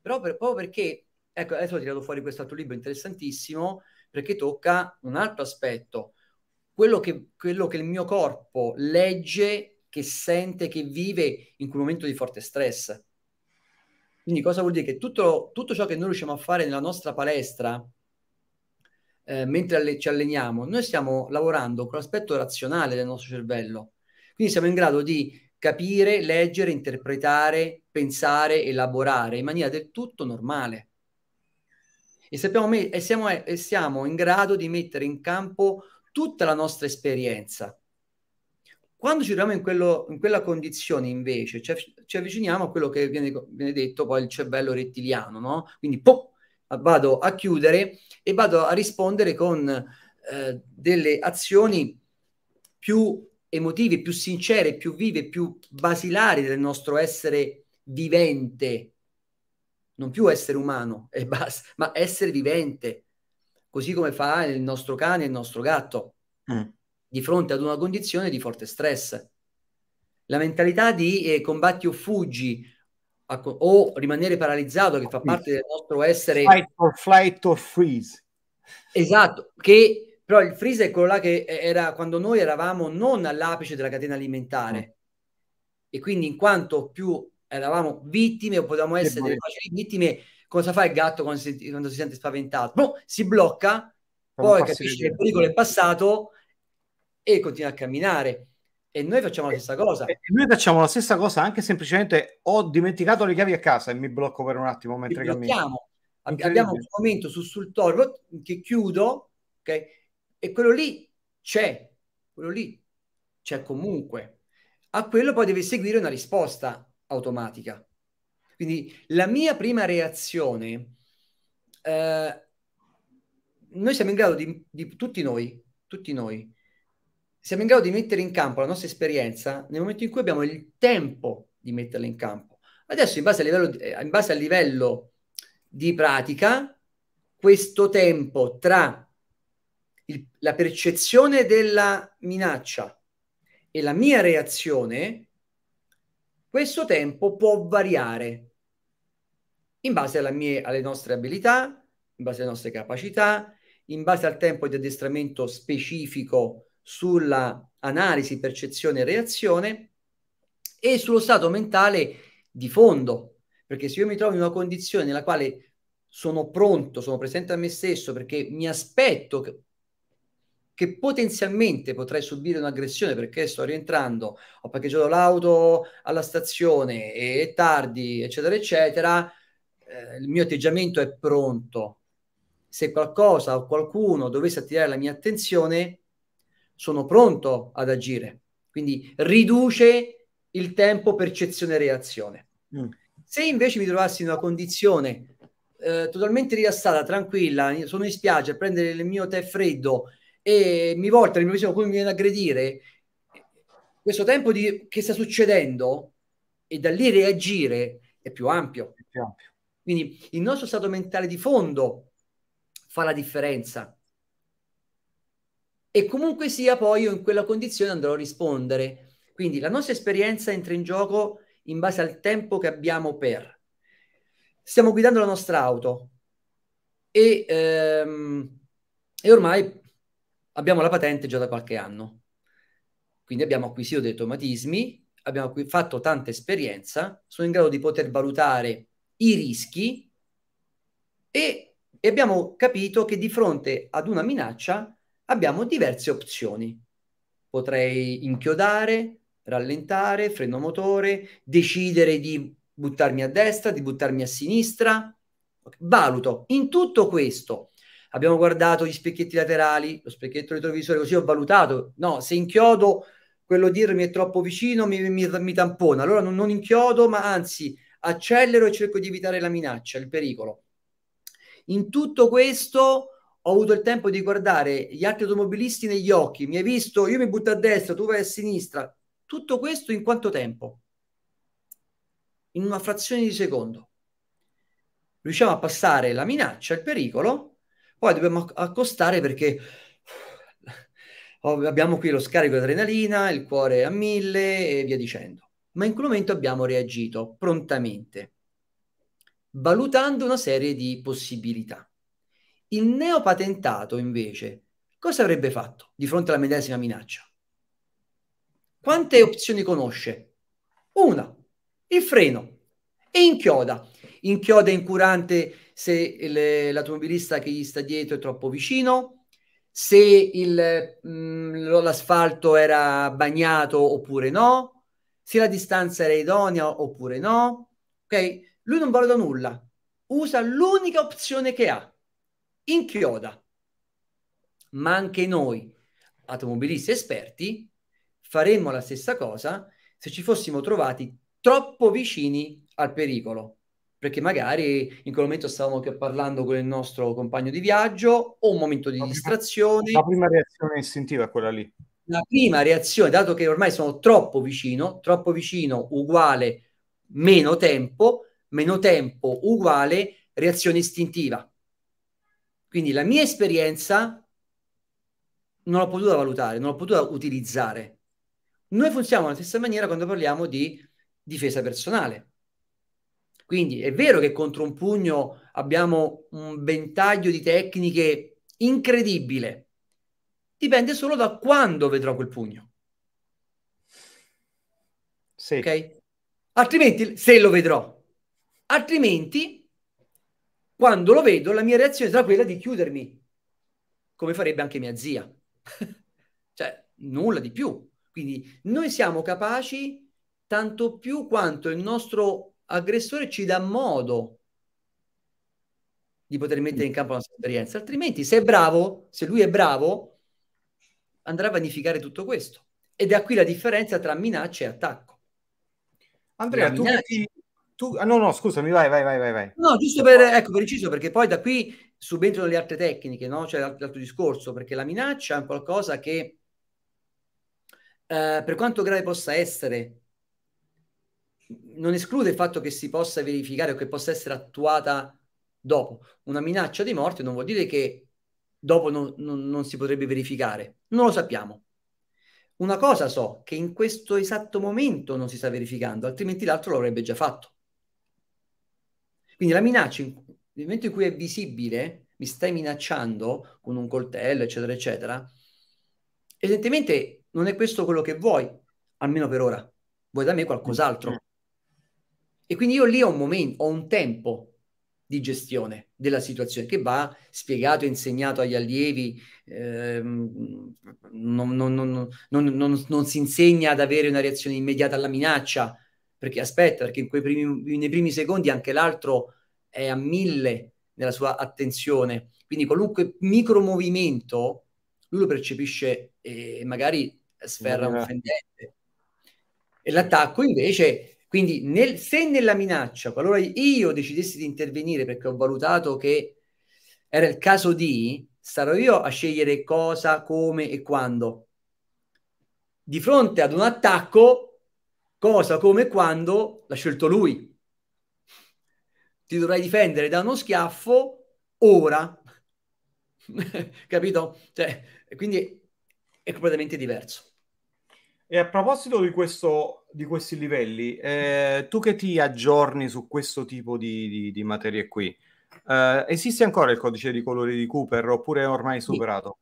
B: però per, proprio perché, ecco, adesso ho tirato fuori questo altro libro interessantissimo, perché tocca un altro aspetto, quello che, quello che il mio corpo legge, che sente, che vive in quel momento di forte stress. Quindi cosa vuol dire? Che tutto, tutto ciò che noi riusciamo a fare nella nostra palestra, eh, mentre alle, ci alleniamo, noi stiamo lavorando con l'aspetto razionale del nostro cervello. Quindi siamo in grado di capire, leggere, interpretare, pensare, elaborare in maniera del tutto normale. E, sappiamo, e, siamo, e siamo in grado di mettere in campo tutta la nostra esperienza. Quando ci troviamo in, quello, in quella condizione, invece, ci, ci, avviciniamo a quello che viene, viene, detto poi il cervello rettiliano, no? Quindi pop, vado a chiudere e vado a rispondere con eh, delle azioni più emotive, più sincere, più vive, più basilari del nostro essere vivente, non più essere umano <laughs> e basta, ma essere vivente, così come fa il nostro cane e il nostro gatto, mm. di fronte ad una condizione di forte stress. La mentalità di eh, combatti o fuggi a, o rimanere paralizzato, che fa parte del nostro essere... Fight
A: or flight or freeze.
B: Esatto, che però il freeze è quello là che era quando noi eravamo non all'apice della catena alimentare mm. e quindi in quanto più eravamo vittime o potevamo essere delle facili vittime, cosa fa il gatto quando si, quando si sente spaventato? Boh, si blocca, poi capisce che il pericolo è passato e continua a camminare. E noi facciamo la stessa cosa. E
A: noi facciamo la stessa cosa anche semplicemente ho dimenticato le chiavi a casa e mi blocco per un attimo mentre cammino. Abbiamo un momento sul, sussultorio che chiudo, ok? E quello lì c'è, quello lì
B: c'è comunque. A quello poi deve seguire una risposta automatica. Quindi la mia prima reazione, eh, noi siamo in grado di, di, tutti noi, tutti noi, siamo in grado di mettere in campo la nostra esperienza nel momento in cui abbiamo il tempo di metterla in campo. Adesso in base, livello, eh, in base al livello di pratica, questo tempo tra il, la percezione della minaccia e la mia reazione, questo tempo può variare in base mie, alle nostre abilità, in base alle nostre capacità, in base al tempo di addestramento specifico sulla analisi, percezione e reazione e sullo stato mentale di fondo. Perché se io mi trovo in una condizione nella quale sono pronto, sono presente a me stesso perché mi aspetto che potenzialmente potrei subire un'aggressione perché sto rientrando, ho parcheggiato l'auto alla stazione, è tardi, eccetera, eccetera, eh, il mio atteggiamento è pronto. Se qualcosa o qualcuno dovesse attirare la mia attenzione, sono pronto ad agire. Quindi riduce il tempo percezione-reazione. Mm. Se invece mi trovassi in una condizione eh, totalmente rilassata, tranquilla, sono in spiaggia a prendere il mio tè freddo, e mi porta nel mio vicino, come mi viene a aggredire, questo tempo di, che sta succedendo e da lì reagire è più ampio. È più ampio. Quindi il nostro stato mentale di fondo fa la differenza. E comunque sia, poi io in quella condizione andrò a rispondere. Quindi la nostra esperienza entra in gioco in base al tempo che abbiamo per. Stiamo guidando la nostra auto e, ehm, e ormai abbiamo la patente già da qualche anno. Quindi abbiamo acquisito dei automatismi, abbiamo fatto tanta esperienza, sono in grado di poter valutare i rischi e, e abbiamo capito che di fronte ad una minaccia abbiamo diverse opzioni. Potrei inchiodare, rallentare, freno motore, decidere di buttarmi a destra, di buttarmi a sinistra. Valuto in tutto questo abbiamo guardato gli specchietti laterali, lo specchietto retrovisore, così ho valutato, no, se inchiodo quello DIR mi è troppo vicino, mi, mi, mi tampona, allora non, non inchiodo, ma anzi accelero e cerco di evitare la minaccia, il pericolo. In tutto questo ho avuto il tempo di guardare gli altri automobilisti negli occhi, mi hai visto, io mi butto a destra, tu vai a sinistra. Tutto questo in quanto tempo? In una frazione di secondo. Riusciamo a passare la minaccia, il pericolo, poi dobbiamo accostare perché abbiamo qui lo scarico di adrenalina, il cuore a mille e via dicendo. Ma in quel momento abbiamo reagito prontamente, valutando una serie di possibilità. Il neopatentato, invece, cosa avrebbe fatto di fronte alla medesima minaccia? Quante opzioni conosce? Una, il freno, e inchioda. Inchioda incurante se l'automobilista che gli sta dietro è troppo vicino, se il, mh, mm, l'asfalto era bagnato oppure no, se la distanza era idonea oppure no. Ok? Lui non valuta nulla, usa l'unica opzione che ha, inchioda. Ma anche noi, automobilisti esperti, faremmo la stessa cosa se ci fossimo trovati troppo vicini al pericolo perché magari in quel momento stavamo parlando con il nostro compagno di viaggio o un momento di la prima, distrazione. La prima reazione istintiva è quella lì. La prima reazione, dato che ormai sono troppo vicino, troppo vicino uguale meno tempo, meno tempo uguale reazione istintiva. Quindi la mia esperienza non l'ho potuta valutare, non l'ho potuta utilizzare. Noi funzioniamo nella stessa maniera quando parliamo di difesa personale. Quindi è vero che contro un pugno abbiamo un ventaglio di tecniche incredibile. Dipende solo da quando vedrò quel pugno. Sì. Ok? Altrimenti, se lo vedrò. Altrimenti, quando lo vedo, la mia reazione sarà quella di chiudermi, come farebbe anche mia zia. <laughs> cioè, nulla di più. Quindi noi siamo capaci tanto più quanto il nostro aggressore ci dà modo di poter mettere in campo la sua esperienza, altrimenti se è bravo, se lui è bravo, andrà a vanificare tutto questo. Ed è qui la differenza tra minaccia e attacco. Andrea, tu,
A: tu, ah, no, no, scusami, vai, vai, vai, vai. No, giusto per,
B: ecco, preciso, perché poi da qui subentrano le altre tecniche, no? C'è cioè, l'altro discorso, perché la minaccia è qualcosa che, eh, per quanto grave possa essere, non esclude il fatto che si possa verificare o che possa essere attuata dopo. Una minaccia di morte non vuol dire che dopo non, non, non si potrebbe verificare, non lo sappiamo. Una cosa so, che in questo esatto momento non si sta verificando, altrimenti l'altro l'avrebbe già fatto. Quindi la minaccia, nel momento in cui è visibile, mi stai minacciando con un coltello, eccetera, eccetera, evidentemente non è questo quello che vuoi, almeno per ora. Vuoi da me qualcos'altro. E quindi io lì ho un momento, ho un tempo di gestione della situazione che va spiegato e insegnato agli allievi, ehm, non, non, non, non, si insegna ad avere una reazione immediata alla minaccia, perché aspetta, perché primi, nei primi secondi anche l'altro è a mille nella sua attenzione, quindi qualunque micro movimento lui lo percepisce e magari sferra un fendente. E l'attacco invece quindi nel, se nella minaccia, qualora io decidessi di intervenire perché ho valutato che era il caso di, sarò io a scegliere cosa, come e quando. Di fronte ad un attacco, cosa, come e quando l'ha scelto lui. Ti dovrai difendere da uno schiaffo ora. <laughs> Capito? Cioè, quindi è completamente diverso.
A: E a proposito di, questo, di questi livelli, eh, tu che ti aggiorni su questo tipo di, di, di materie qui, eh, esiste ancora il codice di colori di Cooper oppure è ormai superato?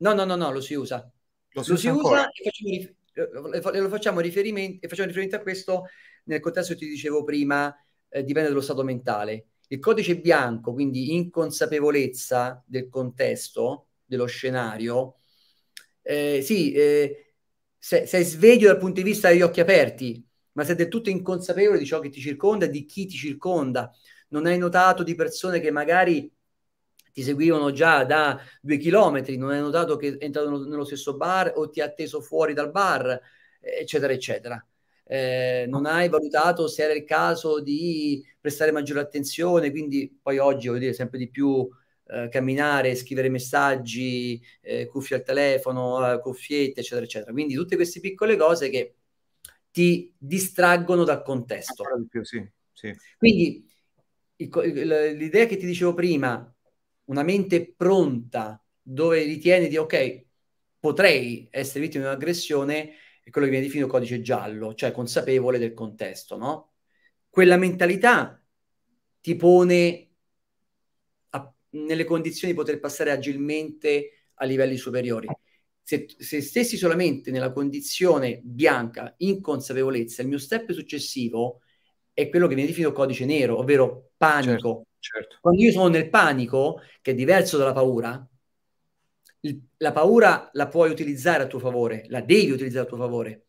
A: No, no, no, no lo si usa. Lo si, lo si usa
B: e facciamo, rifer- eh, lo facciamo, riferimento, facciamo riferimento a questo nel contesto che ti dicevo prima, eh, dipende dallo stato mentale. Il codice bianco, quindi inconsapevolezza del contesto, dello scenario, eh, sì, eh, sei, sei sveglio dal punto di vista degli occhi aperti, ma sei del tutto inconsapevole di ciò che ti circonda e di chi ti circonda. Non hai notato di persone che magari ti seguivano già da due chilometri, non hai notato che entrano nello stesso bar o ti ha atteso fuori dal bar, eccetera, eccetera. Eh, non ah. hai valutato se era il caso di prestare maggiore attenzione, quindi poi oggi, voglio dire, sempre di più eh, camminare, scrivere messaggi, eh, cuffie al telefono, eh, cuffiette, eccetera, eccetera. Quindi tutte queste piccole cose che ti distraggono dal contesto. Più, sì, sì. Quindi il, il, l'idea che ti dicevo prima, una mente pronta dove ritieni di ok, potrei essere vittima di un'aggressione, è quello che viene definito codice giallo, cioè consapevole del contesto, no? Quella mentalità ti pone nelle condizioni di poter passare agilmente a livelli superiori. Se, se stessi solamente nella condizione bianca, inconsapevolezza, il mio step successivo è quello che viene definito codice nero, ovvero panico. Certo, certo. Quando io sono nel panico, che è diverso dalla paura, il, la paura la puoi utilizzare a tuo favore, la devi utilizzare a tuo favore.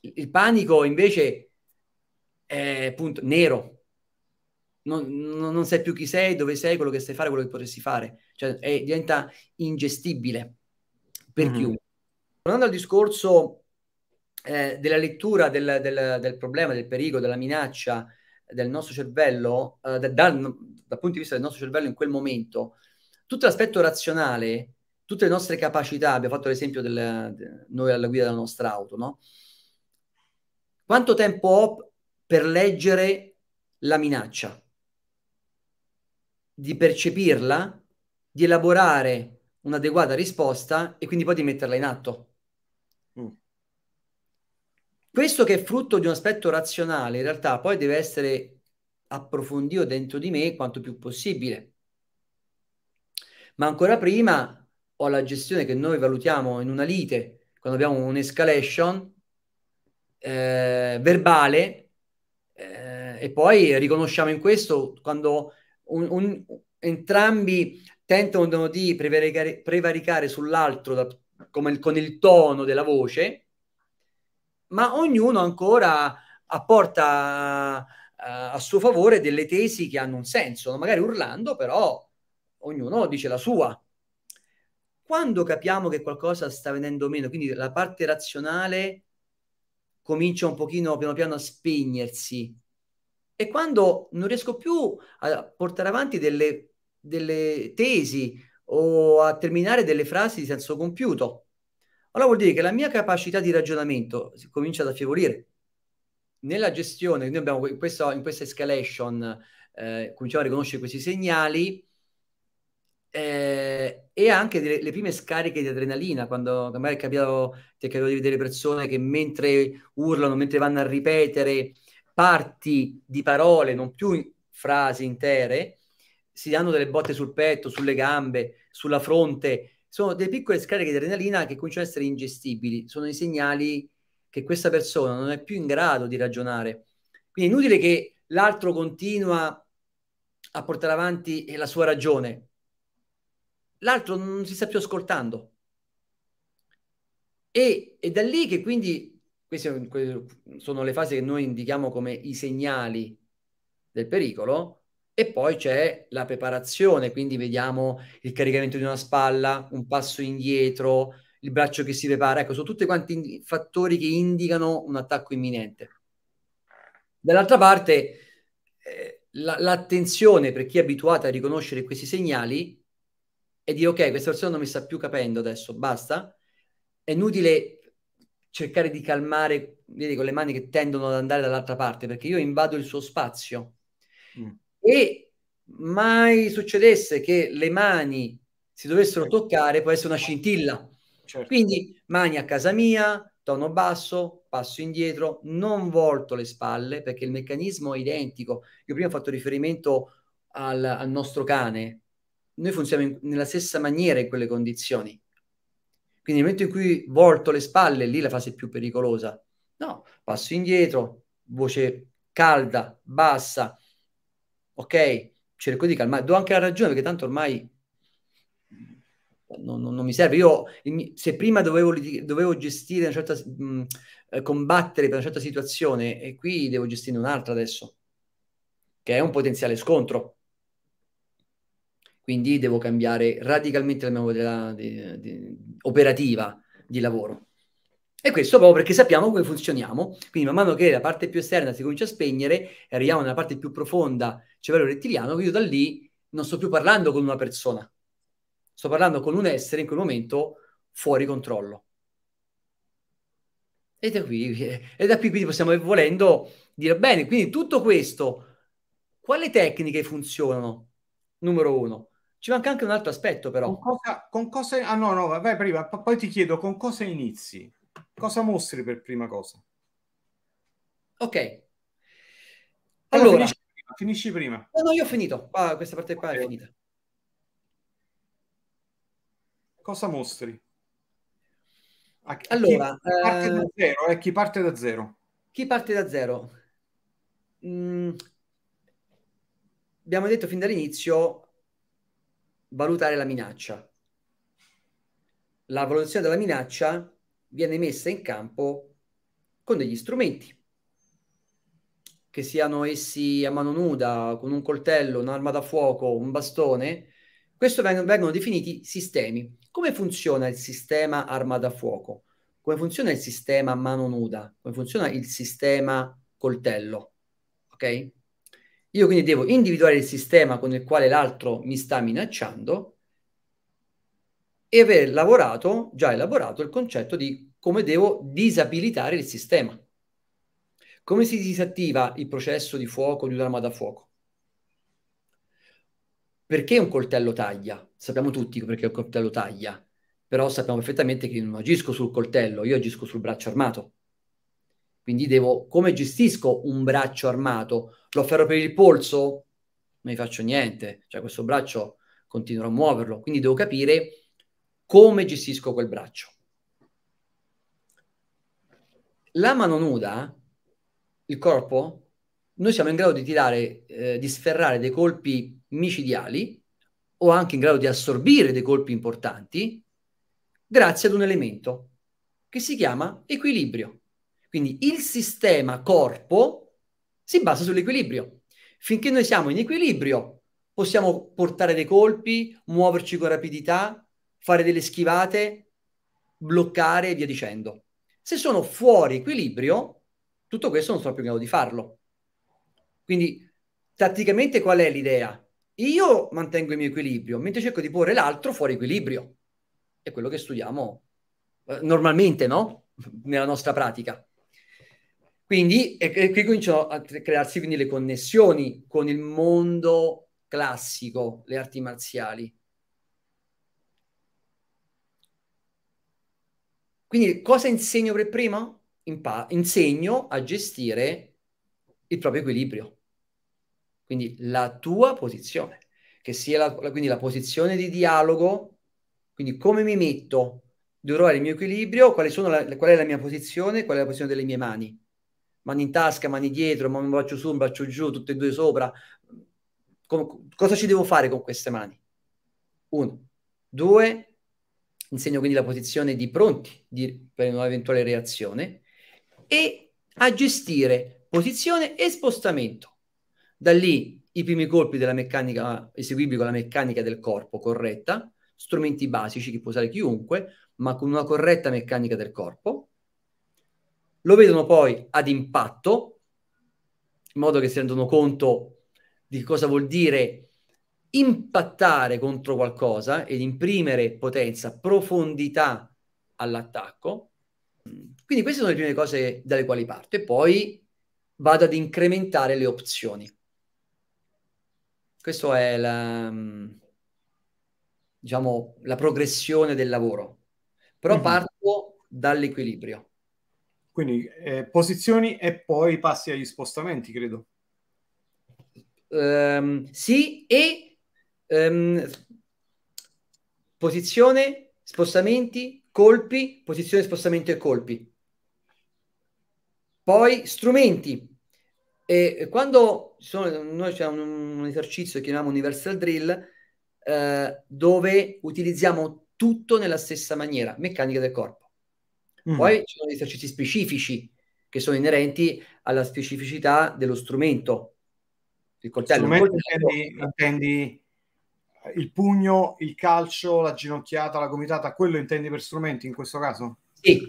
B: Il, il panico invece è appunto nero, non, non, sai più chi sei, dove sei, quello che stai fare, quello che potresti fare. Cioè, è, diventa ingestibile per mm-hmm. chiunque. Tornando al discorso eh, della lettura del, del, del, problema, del pericolo, della minaccia del nostro cervello, eh, dal, dal punto di vista del nostro cervello in quel momento, tutto l'aspetto razionale, tutte le nostre capacità, abbiamo fatto l'esempio del, de, noi alla guida della nostra auto, no? Quanto tempo ho per leggere la minaccia? di percepirla, di elaborare un'adeguata risposta e quindi poi di metterla in atto. Mm. Questo che è frutto di un aspetto razionale, in realtà poi deve essere approfondito dentro di me quanto più possibile. Ma ancora prima ho la gestione che noi valutiamo in una lite, quando abbiamo un'escalation eh, verbale eh, e poi riconosciamo in questo quando un, un, entrambi tentano di prevaricare, prevaricare sull'altro da, come, con il tono della voce, ma ognuno ancora apporta eh, a suo favore delle tesi che hanno un senso, magari urlando, però ognuno dice la sua. Quando capiamo che qualcosa sta venendo meno, quindi la parte razionale comincia un pochino piano piano a spegnersi e quando non riesco più a portare avanti delle, delle tesi o a terminare delle frasi di senso compiuto, allora vuol dire che la mia capacità di ragionamento si comincia ad affievolire. Nella gestione, noi abbiamo in questa, in questa escalation, eh, cominciamo a riconoscere questi segnali eh, e anche delle, le prime scariche di adrenalina, quando magari è ti è capitato di vedere persone che mentre urlano, mentre vanno a ripetere, parti di parole, non più frasi intere, si danno delle botte sul petto, sulle gambe, sulla fronte, sono delle piccole scariche di adrenalina che cominciano ad essere ingestibili, sono i segnali che questa persona non è più in grado di ragionare. Quindi è inutile che l'altro continua a portare avanti la sua ragione, l'altro non si sta più ascoltando. E è da lì che quindi queste sono le fasi che noi indichiamo come i segnali del pericolo e poi c'è la preparazione, quindi vediamo il caricamento di una spalla, un passo indietro, il braccio che si prepara, ecco, sono tutti quanti fattori che indicano un attacco imminente. Dall'altra parte, eh, l'attenzione per chi è abituato a riconoscere questi segnali è dire ok, questa persona non mi sta più capendo adesso, basta, è inutile cercare di calmare, vedi, con le mani che tendono ad andare dall'altra parte, perché io invado il suo spazio. Mm. E mai succedesse che le mani si dovessero certo. toccare, può essere una scintilla. Certo. Quindi mani a casa mia, tono basso, passo indietro, non volto le spalle, perché il meccanismo è identico. Io prima ho fatto riferimento al, al nostro cane. Noi funzioniamo in, nella stessa maniera in quelle condizioni. Quindi nel momento in cui volto le spalle, lì la fase è più pericolosa. No, passo indietro, voce calda, bassa, ok? Cerco di calmare. Do anche la ragione perché tanto ormai non, non, non mi serve. Io, se prima dovevo, dovevo gestire una certa, mh, mm, eh, combattere per una certa situazione, e qui devo gestire un'altra adesso, che è un potenziale scontro quindi devo cambiare radicalmente la mia modalità di, di, operativa di lavoro. E questo proprio perché sappiamo come funzioniamo. Quindi man mano che la parte più esterna si comincia a spegnere e arriviamo nella parte più profonda, cervello rettiliano, io da lì non sto più parlando con una persona. Sto parlando con un essere in quel momento fuori controllo. E da qui, e eh, da qui quindi possiamo, volendo, dire bene, quindi tutto questo,
A: quali tecniche funzionano? Numero uno, ci manca anche un altro aspetto, però. Con cosa, con cosa, ah, no, no, vai prima, poi ti chiedo con cosa inizi, cosa mostri per prima cosa. Ok. Allora, allora finisci, prima, finisci prima. No, no, io ho finito. Ah, questa parte qua okay. è finita. Cosa mostri? A, allora, chi parte, eh... da zero, eh, chi parte da zero? Chi parte da zero? Mm,
B: abbiamo detto fin dall'inizio valutare la minaccia. La valutazione della minaccia viene messa in campo con degli strumenti, che siano essi a mano nuda, con un coltello, un'arma da fuoco, un bastone, questo vengono, vengono definiti sistemi. Come funziona il sistema arma da fuoco? Come funziona il sistema mano nuda? Come funziona il sistema coltello? Ok? Io quindi devo individuare il sistema con il quale l'altro mi sta minacciando e aver lavorato, già elaborato, il concetto di come devo disabilitare il sistema. Come si disattiva il processo di fuoco di un'arma da fuoco? Perché un coltello taglia? Sappiamo tutti perché un coltello taglia, però sappiamo perfettamente che io non agisco sul coltello, io agisco sul braccio armato. Quindi devo, come gestisco un braccio armato? Lo ferro per il polso? Non mi faccio niente, cioè questo braccio continuerò a muoverlo, quindi devo capire come gestisco quel braccio. La mano nuda, il corpo, noi siamo in grado di tirare, eh, di sferrare dei colpi micidiali o anche in grado di assorbire dei colpi importanti grazie ad un elemento che si chiama equilibrio. Quindi il sistema corpo si basa sull'equilibrio. Finché noi siamo in equilibrio, possiamo portare dei colpi, muoverci con rapidità, fare delle schivate, bloccare e via dicendo. Se sono fuori equilibrio, tutto questo non sono più in grado di farlo. Quindi, tatticamente, qual è l'idea? Io mantengo il mio equilibrio, mentre cerco di porre l'altro fuori equilibrio. È quello che studiamo eh, normalmente, no? Nella nostra pratica. Quindi, e, e qui cominciano a crearsi quindi le connessioni con il mondo classico, le arti marziali. Quindi cosa insegno per prima? Impa- insegno a gestire il proprio equilibrio. Quindi la tua posizione, che sia la, quindi la posizione di dialogo, quindi come mi metto, dovrò il mio equilibrio, la, qual è la mia posizione, qual è la posizione delle mie mani mani in tasca, mani dietro, mani un braccio su, un braccio giù, tutte e due sopra. Com- cosa ci devo fare con queste mani? Uno. Due, insegno quindi la posizione di pronti di, per un'eventuale reazione e a gestire posizione e spostamento. Da lì i primi colpi della meccanica eseguibili con la meccanica del corpo corretta, strumenti basici che può usare chiunque, ma con una corretta meccanica del corpo lo vedono poi ad impatto, in modo che si rendono conto di cosa vuol dire impattare contro qualcosa ed imprimere potenza, profondità all'attacco. Quindi queste sono le prime cose dalle quali parto e poi vado ad incrementare le opzioni. Questa è la, diciamo, la
A: progressione del lavoro, però mm-hmm. parto dall'equilibrio. Quindi eh, posizioni e poi passi agli spostamenti, credo. Um, sì, e um,
B: posizione, spostamenti, colpi, posizione, spostamento e colpi. Poi strumenti. E quando sono, noi c'è un, un, esercizio che chiamiamo Universal Drill, eh, dove utilizziamo tutto nella stessa maniera, meccanica del corpo mm Poi ci sono gli esercizi specifici che sono inerenti alla specificità dello strumento. Il coltello. Strumento il coltello
A: intendi, intendi, il pugno, il calcio, la ginocchiata, la gomitata, quello intendi per strumenti in questo caso?
B: Sì,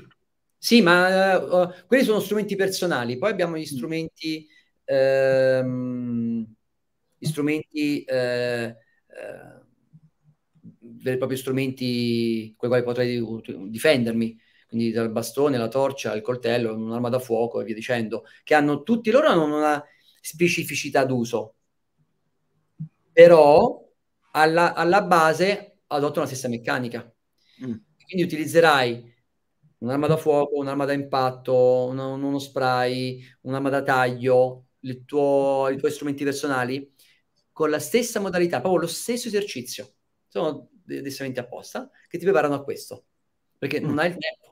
B: sì ma uh, quelli sono strumenti personali. Poi abbiamo gli mm. strumenti, ehm, gli strumenti eh, eh, veri e propri strumenti con i quali potrei difendermi quindi dal bastone, la torcia, il coltello, un'arma da fuoco e via dicendo, che hanno tutti loro hanno una specificità d'uso, però alla, alla base adottano la stessa meccanica.
A: Mm.
B: Quindi utilizzerai un'arma da fuoco, un'arma da impatto, uno, uno spray, un'arma da taglio, tuo, i tuoi strumenti personali, con la stessa modalità, proprio lo stesso esercizio. Sono degli apposta che ti preparano a questo, perché mm. non hai il
A: tempo.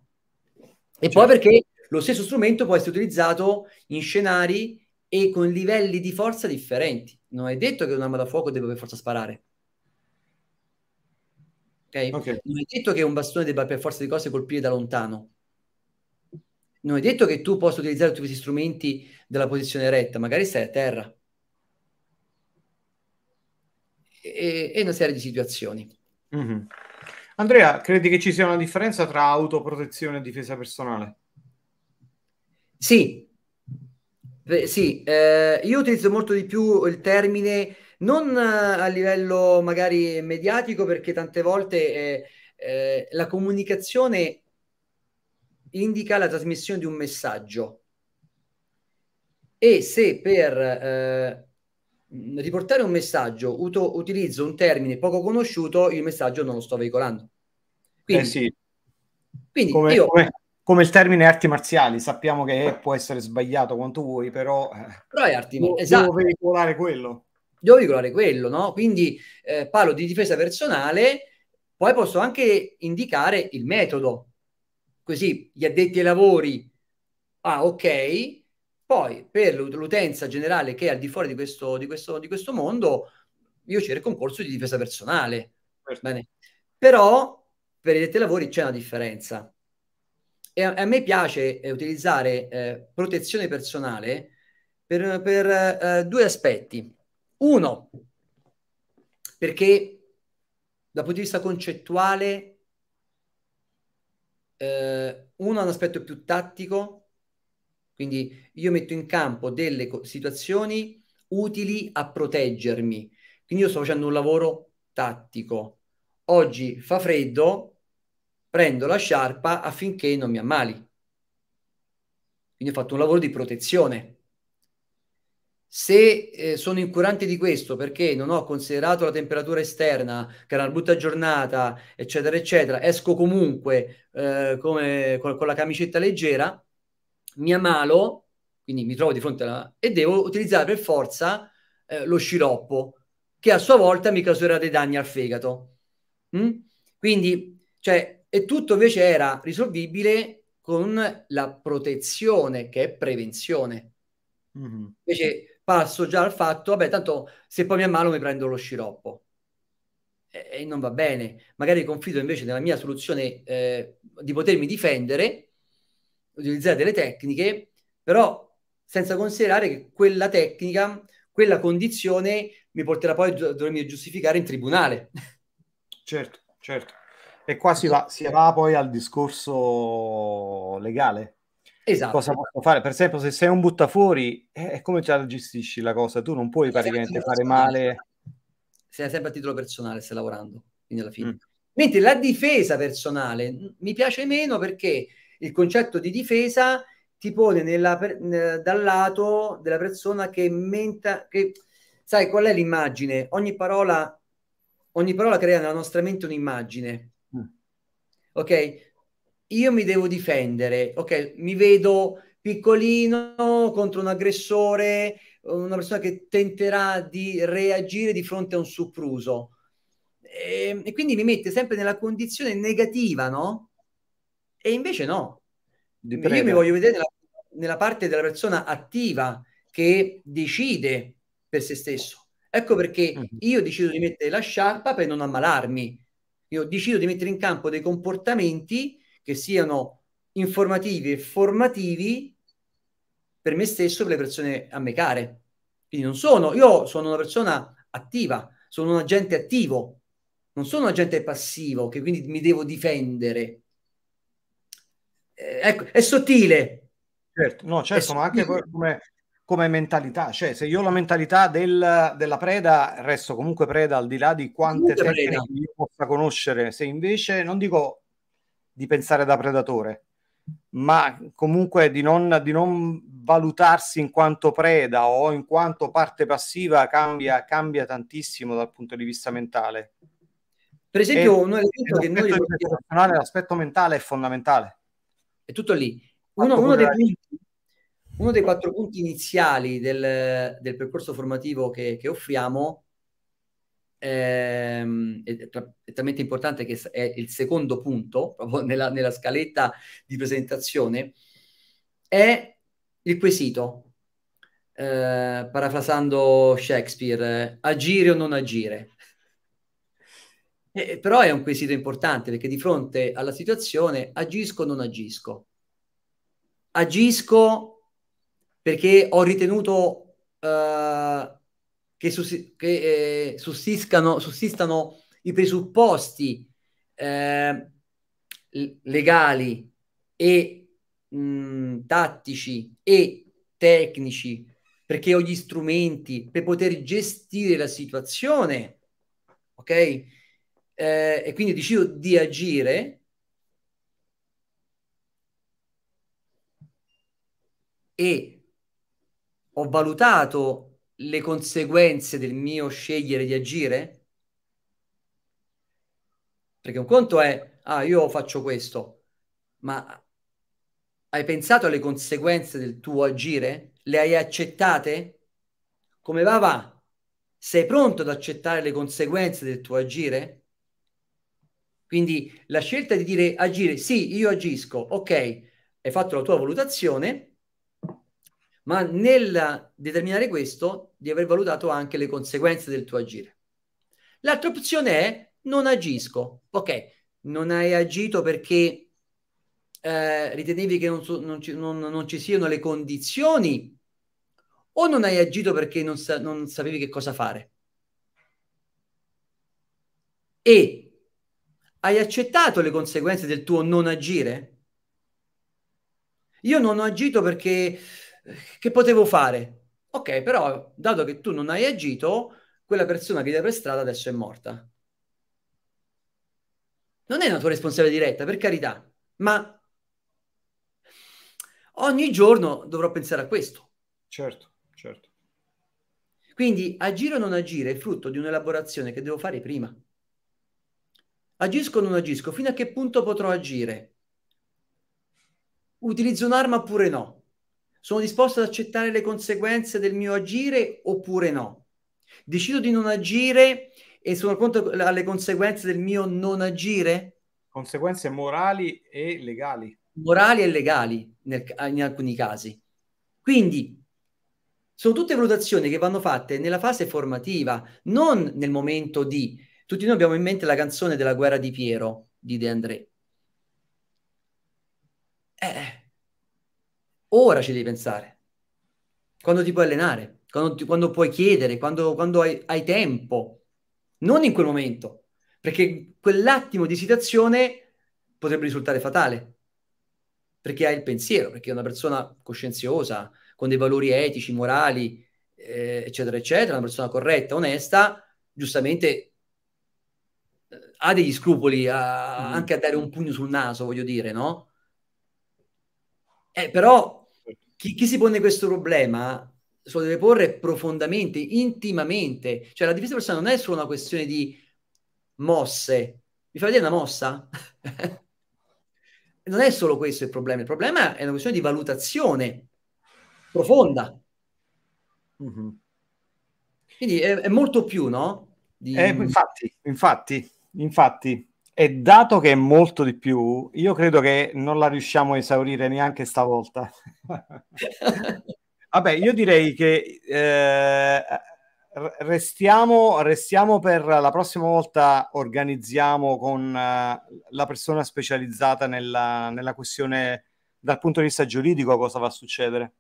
A: E certo. poi perché
B: lo stesso strumento può essere utilizzato in scenari e con livelli di forza differenti. Non è detto che un'arma da fuoco debba per forza sparare. Okay? okay? Non è detto che un bastone debba per forza di cose colpire da lontano. Non è detto che tu possa utilizzare tutti questi strumenti dalla posizione retta, magari stai a terra.
A: E, e una serie di situazioni. Mm-hmm. Andrea, credi che ci sia una differenza tra autoprotezione e difesa personale? Sì, Beh, sì, eh, io utilizzo molto di più il
B: termine non eh, a livello magari mediatico perché tante volte eh, eh, la comunicazione indica la trasmissione di un messaggio e se per eh, Mm, riportare un messaggio, uto, utilizzo un termine poco conosciuto, il messaggio non lo sto veicolando. Quindi, eh sì. quindi come, io...
A: Come, come, il termine arti marziali, sappiamo che può essere sbagliato quanto vuoi, però, eh, però è arti, devo, esatto. devo veicolare quello.
B: Devo veicolare quello, no? Quindi eh, parlo di difesa personale, poi posso anche indicare il metodo. Così gli addetti ai lavori, ah ok, poi per l'utenza generale che è al di fuori di questo, di questo, di questo mondo, io cerco un corso di difesa personale. Certo. Però per i detti lavori c'è una differenza. E a, a me piace eh, utilizzare eh, protezione personale per, per eh, due aspetti. Uno, perché dal punto di vista concettuale, eh, uno ha un aspetto più tattico quindi io metto in campo delle co- situazioni utili a proteggermi. Quindi io sto facendo un lavoro tattico. Oggi fa freddo, prendo la sciarpa affinché non mi ammali. Quindi ho fatto un lavoro di protezione. Se eh, sono incurante di questo perché non ho considerato la temperatura esterna, che era una brutta giornata, eccetera, eccetera, esco comunque eh, come, con, con la camicetta leggera, mi ammalo, quindi mi trovo di fronte alla... e devo utilizzare per forza eh, lo sciroppo, che a sua volta mi causerà dei danni al fegato. Mm? Quindi, cioè, e tutto invece era risolvibile con la protezione, che è prevenzione. Mm-hmm. Invece passo già al fatto, vabbè, tanto se poi mi ammalo mi prendo lo sciroppo. E, non va bene. Magari confido invece nella mia soluzione eh, di potermi difendere utilizzare delle tecniche, però senza considerare che quella tecnica, quella condizione mi porterà poi a dovermi giustificare in tribunale. Certo, certo.
A: E qua si va, si va poi al discorso legale.
B: Esatto. Cosa posso
A: fare? Per esempio, se sei un buttafuori, eh, come già gestisci la cosa? Tu non puoi praticamente fare male.
B: Sei sempre a titolo
A: personale, stai lavorando, quindi alla fine. Mm. Mentre la
B: difesa personale mi piace meno perché il concetto di difesa ti pone nella, dal lato della persona che menta, che sai qual è l'immagine? Ogni parola, ogni parola crea nella nostra mente un'immagine. Mm. Ok? Io mi devo difendere, ok? Mi vedo piccolino contro un aggressore, una persona che tenterà di reagire di fronte a un suppruso. E, ehm, e quindi mi mette sempre nella condizione negativa, no? E invece no. Dipende. Io mi voglio vedere nella, nella parte della persona attiva che decide per se stesso. Ecco perché mhm. io decido di mettere la sciarpa per non ammalarmi. Io decido di mettere in campo dei comportamenti che siano informativi e formativi per me stesso e per le persone a me care. Quindi non sono, io sono una persona attiva, sono un agente attivo, non sono un agente passivo che quindi
A: mi devo difendere. Eh, ecco, è sottile. Certo, no, certo, ma anche come, come mentalità, cioè se io la mentalità del, della preda, resto comunque preda al di là di quante comunque tecniche preda. io possa conoscere, se invece non dico di pensare da predatore, ma comunque di non, di non valutarsi in quanto preda o in quanto parte passiva cambia, cambia tantissimo dal punto di vista mentale. Per esempio, e, un elemento che noi... L'aspetto mentale è fondamentale è tutto lì. Uno, uno, dei punti,
B: uno, dei quattro punti iniziali del, del percorso formativo che, che offriamo ehm, è, è, talmente importante che è il secondo punto, <laughs> proprio nella, nella scaletta di presentazione, è il quesito, eh, parafrasando Shakespeare, agire o non agire. Eh, eh, però è un quesito importante perché di fronte alla situazione agisco o non agisco? Agisco perché ho ritenuto eh, che, sussi che eh, sussistano i presupposti eh, legali e mh, mm, tattici e tecnici perché ho gli strumenti per poter gestire la situazione, ok? eh, e quindi decido di agire e ho valutato le conseguenze del mio scegliere di agire? Perché un conto è, ah, io faccio questo, ma hai pensato alle conseguenze del tuo agire? Le hai accettate? Come va va? Sei pronto ad accettare le conseguenze del tuo agire? Quindi la scelta di dire agire, sì, io agisco, ok, hai fatto la tua valutazione, ma nel determinare questo di aver valutato anche le conseguenze del tuo agire. L'altra opzione è non agisco, ok, non hai agito perché eh, ritenevi che non, non, ci, non, non, ci, siano le condizioni o non hai agito perché non sa, sapevi che cosa fare. E hai accettato le conseguenze del tuo non agire? Io non ho agito perché eh, che potevo fare? Ok, però dato che tu non hai agito, quella persona che ti è per strada adesso è morta. Non è una tua responsabilità diretta, per carità, ma ogni giorno dovrò pensare a questo. Certo, certo. Quindi agire o non agire è frutto di un'elaborazione che devo fare prima. Agisco o non agisco? Fino a che punto potrò agire? Utilizzo un'arma oppure no? Sono disposto ad accettare le conseguenze del mio agire oppure no? Decido di non agire e sono pronto alle conseguenze del mio non agire? Conseguenze morali
A: e legali.
B: Morali e legali nel, in alcuni casi. Quindi sono tutte valutazioni che vanno fatte nella fase formativa, non nel momento di tutti noi abbiamo in mente la canzone della guerra di Piero di De André. Eh, ora ci devi pensare. Quando ti puoi allenare, quando, ti, quando puoi chiedere, quando, quando hai, hai tempo. Non in quel momento, perché quell'attimo di esitazione potrebbe risultare fatale. Perché hai il pensiero, perché è una persona coscienziosa, con dei valori etici, morali, eh, eccetera, eccetera, una persona corretta, onesta, giustamente ha degli scrupoli a, mm. anche a dare un pugno sul naso, voglio dire, no? Eh, però chi, chi si pone questo problema se lo deve porre profondamente, intimamente. Cioè la difesa personale non è solo una questione di mosse. Mi fai vedere una mossa? <laughs> non è solo questo il problema, il problema è una questione di valutazione
A: profonda. Mm-hmm. Quindi è, è, molto più, no? Di... Eh, infatti, infatti infatti, e dato che è molto di più, io credo che non la riusciamo a esaurire neanche stavolta. <laughs> Vabbè, io direi che eh, restiamo, restiamo, per la prossima volta, organizziamo con uh, la persona specializzata nella, nella questione dal punto di vista giuridico cosa va a succedere.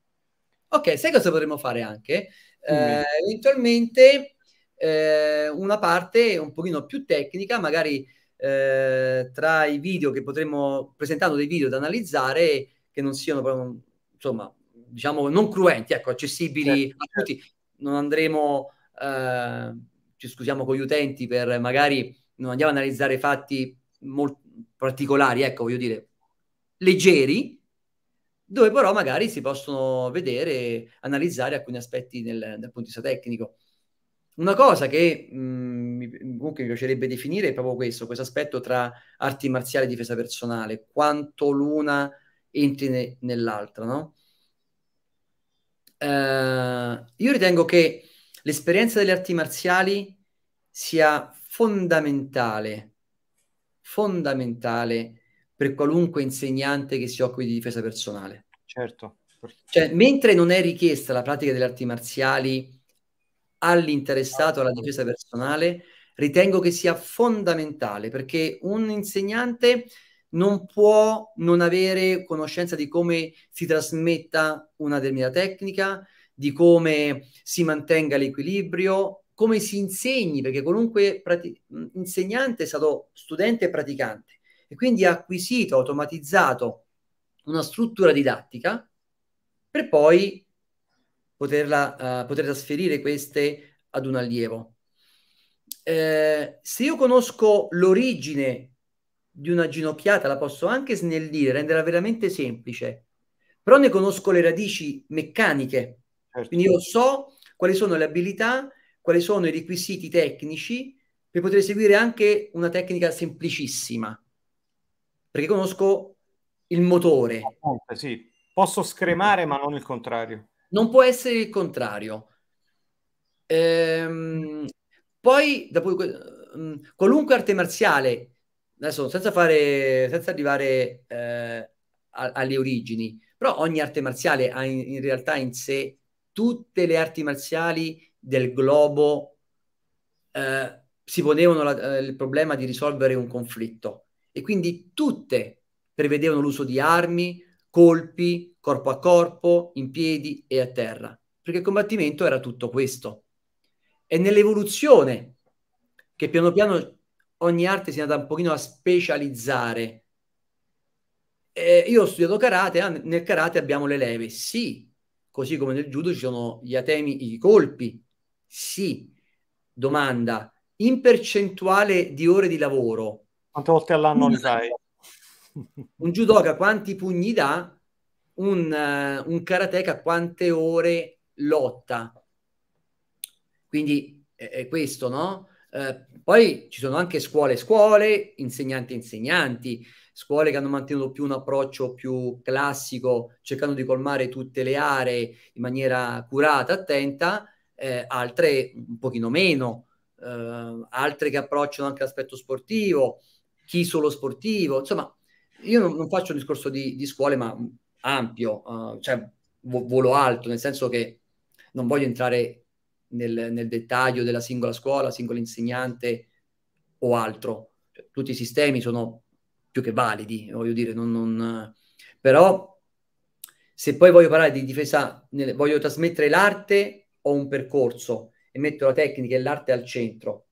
B: Ok, sai cosa potremmo fare anche? Mm. Eh, eventualmente eh, una parte un pochino più tecnica, magari eh, tra i video che potremmo, presentando dei video da analizzare, che non siano proprio, insomma, diciamo non cruenti, ecco, accessibili certo. a certo. tutti. Non andremo, eh, ci scusiamo con gli utenti per magari non andiamo a analizzare fatti molto particolari, ecco, voglio dire, leggeri, dove però magari si possono vedere, analizzare alcuni aspetti nel, dal punto di vista tecnico. Una cosa che mh, mhmm, comunque mi piacerebbe definire è proprio questo, questo aspetto tra arti marziali e difesa personale, quanto l'una entri ne- nell'altra, no? Uh, io ritengo che l'esperienza delle arti marziali sia fondamentale, fondamentale per qualunque insegnante che si occupi di difesa personale. Certo. Cioè, mentre non è richiesta la pratica delle arti marziali all'interessato alla esatto. difesa personale ritengo che sia fondamentale perché un insegnante non può non avere conoscenza di come si trasmetta una determinata tecnica, di come si mantenga l'equilibrio, come si insegni, perché qualunque insegnante è stato studente e praticante e quindi ha acquisito, automatizzato una struttura didattica per poi poterla, uh, poter trasferire queste ad un allievo. Eh, se io conosco l'origine di una ginocchiata, la posso anche snellire, renderla veramente semplice, però ne conosco le radici meccaniche. Certo. Quindi io so quali sono le abilità, quali sono i requisiti tecnici per poter eseguire anche una tecnica semplicissima,
A: perché conosco il motore. Sì, posso scremare ma non il contrario. Non può essere il contrario. Ehm,
B: poi, dopo, mm, qualunque arte marziale, adesso senza, fare, senza arrivare eh, alle origini, però ogni arte marziale ha in, in realtà in sé tutte le arti marziali del globo eh, si ponevano la, eh, il problema di risolvere un conflitto e quindi tutte prevedevano l'uso di armi, colpi, corpo a corpo, in piedi e a terra, perché il combattimento era tutto questo. E nell'evoluzione che piano piano ogni arte si è andata un pochino a specializzare. Eh, io ho studiato karate, ah, nel karate abbiamo le leve, sì, così come nel judo ci sono gli atemi, i colpi, sì. Domanda, in percentuale di ore di lavoro... Quante volte all'anno ne dai? <laughs> Un judoka quanti pugni dà un, un karateka quante ore lotta. Quindi è, è questo, no? Eh, poi ci sono anche scuole, scuole, insegnanti, insegnanti, scuole che hanno mantenuto più un approccio più classico, cercando di colmare tutte le aree in maniera curata, attenta, eh, altre un pochino meno, eh, altre che approcciano anche l'aspetto sportivo, chi solo sportivo, insomma, io non, non faccio un discorso di, di scuole, ma ampio, uh, cioè vo- volo alto, nel senso che non voglio entrare nel, nel dettaglio della singola scuola, singolo insegnante o altro. Cioè, tutti i sistemi sono più che validi, voglio dire, non, non... però se poi voglio parlare di difesa, nel... voglio trasmettere l'arte o un percorso e metto la tecnica e l'arte al centro.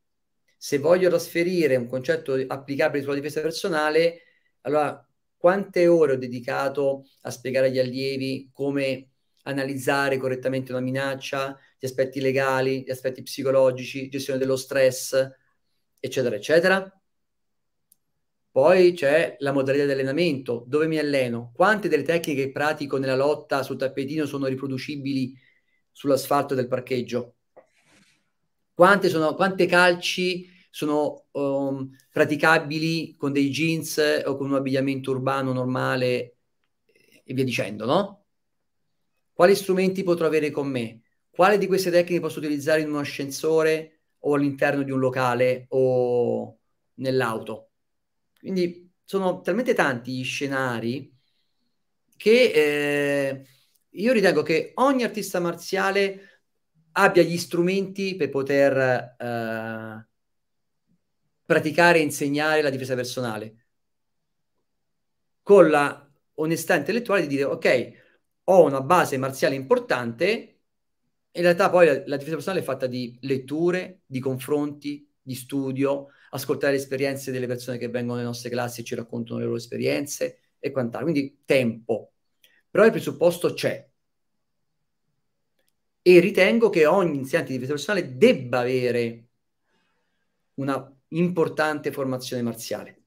B: Se voglio trasferire un concetto applicabile sulla difesa personale, allora quante ore ho dedicato a spiegare agli allievi come analizzare correttamente una minaccia, gli aspetti legali, gli aspetti psicologici, gestione dello stress, eccetera, eccetera. Poi c'è la modalità di allenamento, dove mi alleno, quante delle tecniche che pratico nella lotta sul tappetino sono riproducibili sull'asfalto del parcheggio, quante, sono, quante calci sono um, praticabili con dei jeans o con un abbigliamento urbano normale e via dicendo, no? Quali strumenti potrò avere con me? Quale di queste tecniche posso utilizzare in un ascensore o all'interno di un locale o nell'auto? Quindi sono talmente tanti gli scenari che eh, io ritengo che ogni artista marziale abbia gli strumenti per poter eh, praticare e insegnare la difesa personale con la onestà intellettuale di dire ok, ho una base marziale importante, in realtà poi la, la difesa personale è fatta di letture, di confronti, di studio, ascoltare le esperienze delle persone che vengono nelle nostre classi e ci raccontano le loro esperienze e quant'altro. Quindi tempo. Però il presupposto c'è. E ritengo che ogni insegnante di difesa personale debba avere una importante formazione marziale.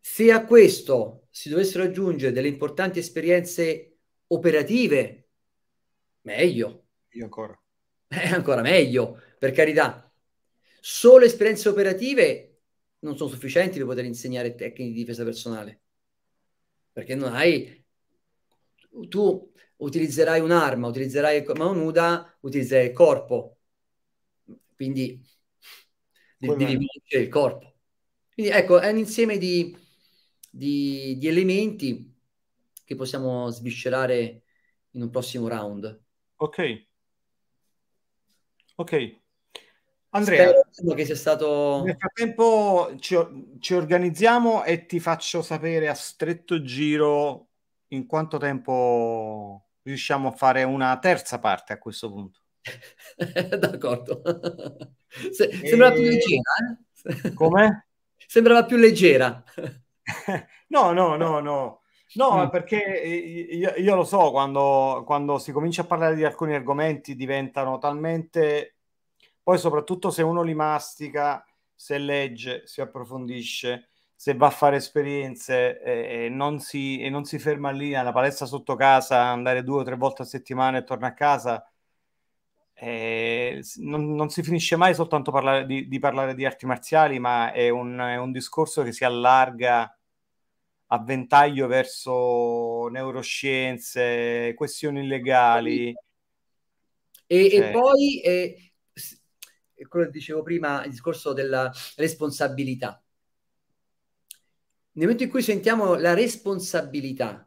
B: Se a questo si dovessero aggiungere delle importanti esperienze operative, meglio. Io ancora. <laughs> Eh, ancora meglio, per carità. Solo esperienze operative non sono sufficienti per poter insegnare tecniche di difesa personale, perché non hai... Tu utilizzerai un'arma, utilizzerai mano nuda, utilizzerai il corpo. Quindi come devi il corpo. Quindi ecco, è un insieme di, di, di elementi che possiamo sviscerare in un prossimo round. Ok. Ok, Andrea, Spero che sia stato... Nel
A: frattempo ci, ci, organizziamo e ti faccio sapere a stretto giro in quanto tempo riusciamo a fare una terza parte a questo punto. <laughs> D'accordo. Se, e... Eh? <laughs> Sembrava più leggera. Eh? Come? Sembrava più
B: leggera.
A: no, no, no, no. No, mm. perché eh, io, io, lo so, quando, quando si comincia a parlare di alcuni argomenti diventano talmente... Poi soprattutto se uno li mastica, se legge, si approfondisce, se va a fare esperienze e, eh, e, non si, e non si ferma lì alla palestra sotto casa, andare due o tre volte a settimana e torna a casa, eh, non, non, si finisce mai soltanto parlare di, di, parlare di arti marziali, ma è un, è un, discorso che si allarga a ventaglio verso neuroscienze, questioni legali. E, cioè... e
B: poi eh, quello che dicevo prima, il discorso della responsabilità. Nel momento in cui sentiamo la responsabilità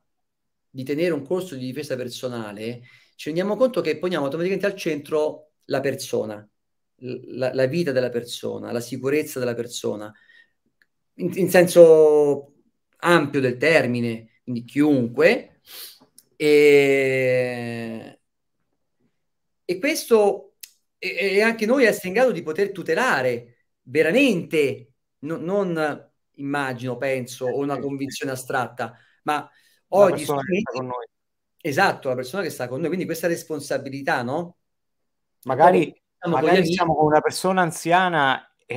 B: di tenere un corso di difesa personale, ci rendiamo conto che poniamo automaticamente al centro la persona, la, la vita della persona, la sicurezza della persona, in, in senso ampio del termine, quindi chiunque. E, e questo è anche noi essere in grado di poter tutelare veramente, no, non immagino, penso, o una convinzione astratta, ma oggi... Con noi Esatto, la persona che sta con noi, quindi questa responsabilità, no? Magari, diciamo, magari con siamo
A: con una persona anziana e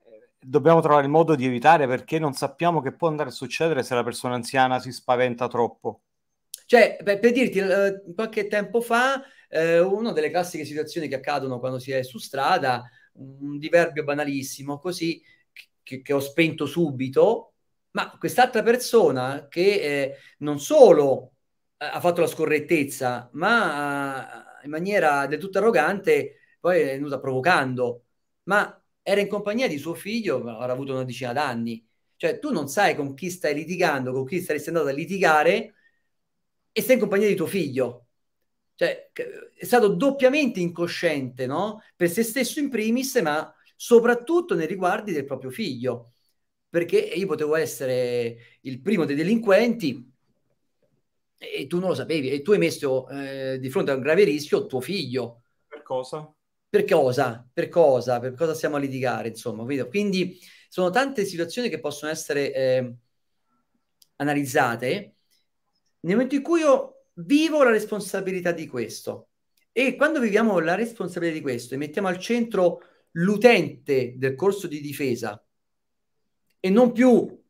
A: eh, dobbiamo trovare il modo di evitare perché non sappiamo che può andare a succedere se la persona anziana si spaventa troppo.
B: Cioè, per, per dirti, eh, qualche tempo fa, eh, una delle classiche situazioni che accadono quando si è su strada, un diverbio banalissimo, così, che, che ho spento subito, ma quest'altra persona che eh, non solo ha fatto la scorrettezza, ma eh, in maniera del tutto arrogante poi è venuta provocando. Ma era in compagnia di suo figlio, avrà avuto una decina d'anni. Cioè, tu non sai con chi stai litigando, con chi saresti andato a litigare e sei in compagnia di tuo figlio. Cioè, è stato doppiamente incosciente, no? Per se stesso in primis, ma soprattutto nei riguardi del proprio figlio. Perché io potevo essere il primo dei delinquenti, e tu non lo sapevi, e tu hai messo eh, di fronte a un grave rischio tuo figlio. Per cosa? Per cosa? Per cosa? Per cosa stiamo a litigare, insomma. Quindi sono tante situazioni che possono essere eh, analizzate nel momento in cui io vivo la responsabilità di questo. E quando viviamo la responsabilità di questo e mettiamo al centro l'utente del corso di difesa e non più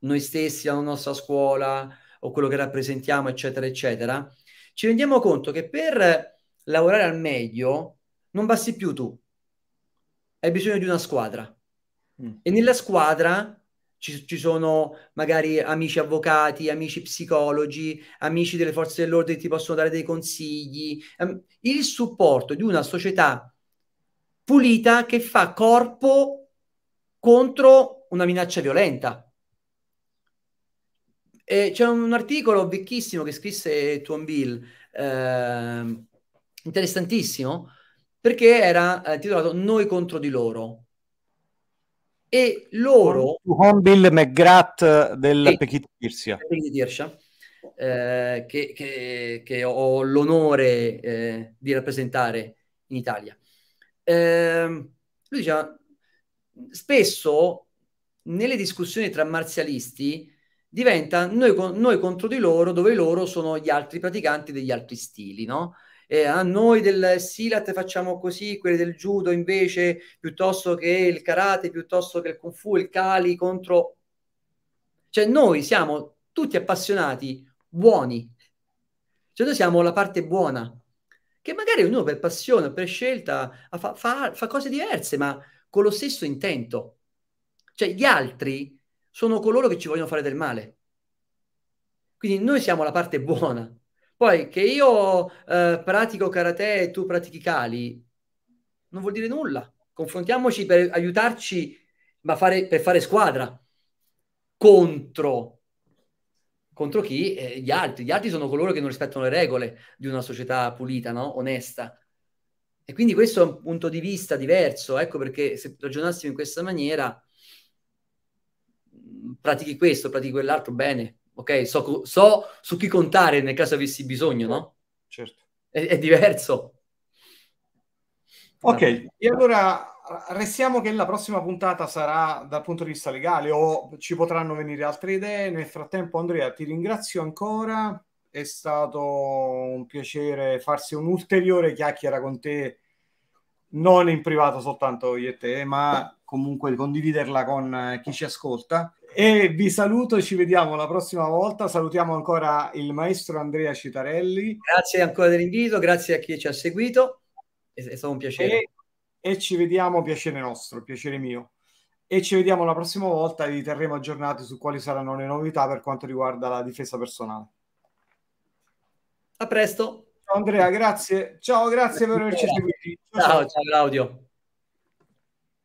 B: noi stessi, la nostra scuola, o quello che rappresentiamo, eccetera, eccetera, ci rendiamo conto che per lavorare al meglio non basti più tu, hai bisogno di una squadra. Mm. E nella squadra ci, ci, sono magari amici avvocati, amici psicologi, amici delle forze dell'ordine che ti possono dare dei consigli. Ehm, il supporto di una società pulita che fa corpo contro una minaccia violenta eh, c'è un articolo vecchissimo che scrisse Tuan Bill, eh, interessantissimo, perché era intitolato eh, Noi contro di loro.
A: E loro... Tuan Bill McGrath del Petit Pirsia.
B: Eh, che, che, che, ho l'onore eh, di rappresentare in Italia. Eh, lui diceva, spesso nelle discussioni tra marzialisti diventa noi, noi, contro di loro, dove loro sono gli altri praticanti degli altri stili, no? Eh, a noi del Silat facciamo così, quelli del Judo invece, piuttosto che il Karate, piuttosto che il Kung Fu, il Kali contro... Cioè noi siamo tutti appassionati buoni, cioè noi siamo la parte buona, che magari ognuno per passione per scelta fa, fa, fa cose diverse, ma con lo stesso intento. Cioè gli altri sono coloro che ci vogliono fare del male. Quindi noi siamo la parte buona. Poi che io eh, pratico karate e tu pratichi cali, non vuol dire nulla. Confrontiamoci per aiutarci, ma fare, per fare squadra contro, contro chi? Eh, gli altri. Gli altri sono coloro che non rispettano le regole di una società pulita, no? onesta. E quindi questo è un punto di vista diverso. Ecco perché se ragionassimo in questa maniera pratichi questo, pratichi quell'altro, bene, ok? So, so, su chi contare nel caso avessi bisogno, no? Certo. È, è diverso. Ok, Vabbè.
A: e allora restiamo che la prossima puntata sarà dal punto di vista legale o ci potranno venire altre idee. Nel frattempo, Andrea, ti ringrazio ancora. È stato un piacere farsi un'ulteriore chiacchiera con te, non in privato soltanto io e te, ma comunque condividerla con eh, chi ci ascolta. E vi saluto e ci vediamo la prossima volta. Salutiamo ancora il maestro Andrea Citarelli. Grazie ancora dell'invito, grazie a chi ci ha seguito. È, stato un piacere. E, e, ci vediamo, piacere nostro, piacere mio. E ci vediamo la prossima volta e vi terremo aggiornati su quali saranno le novità per quanto riguarda la difesa personale. A presto. Ciao Andrea, grazie. Ciao, grazie per averci seguito. Ciao, ciao, ciao
B: Claudio.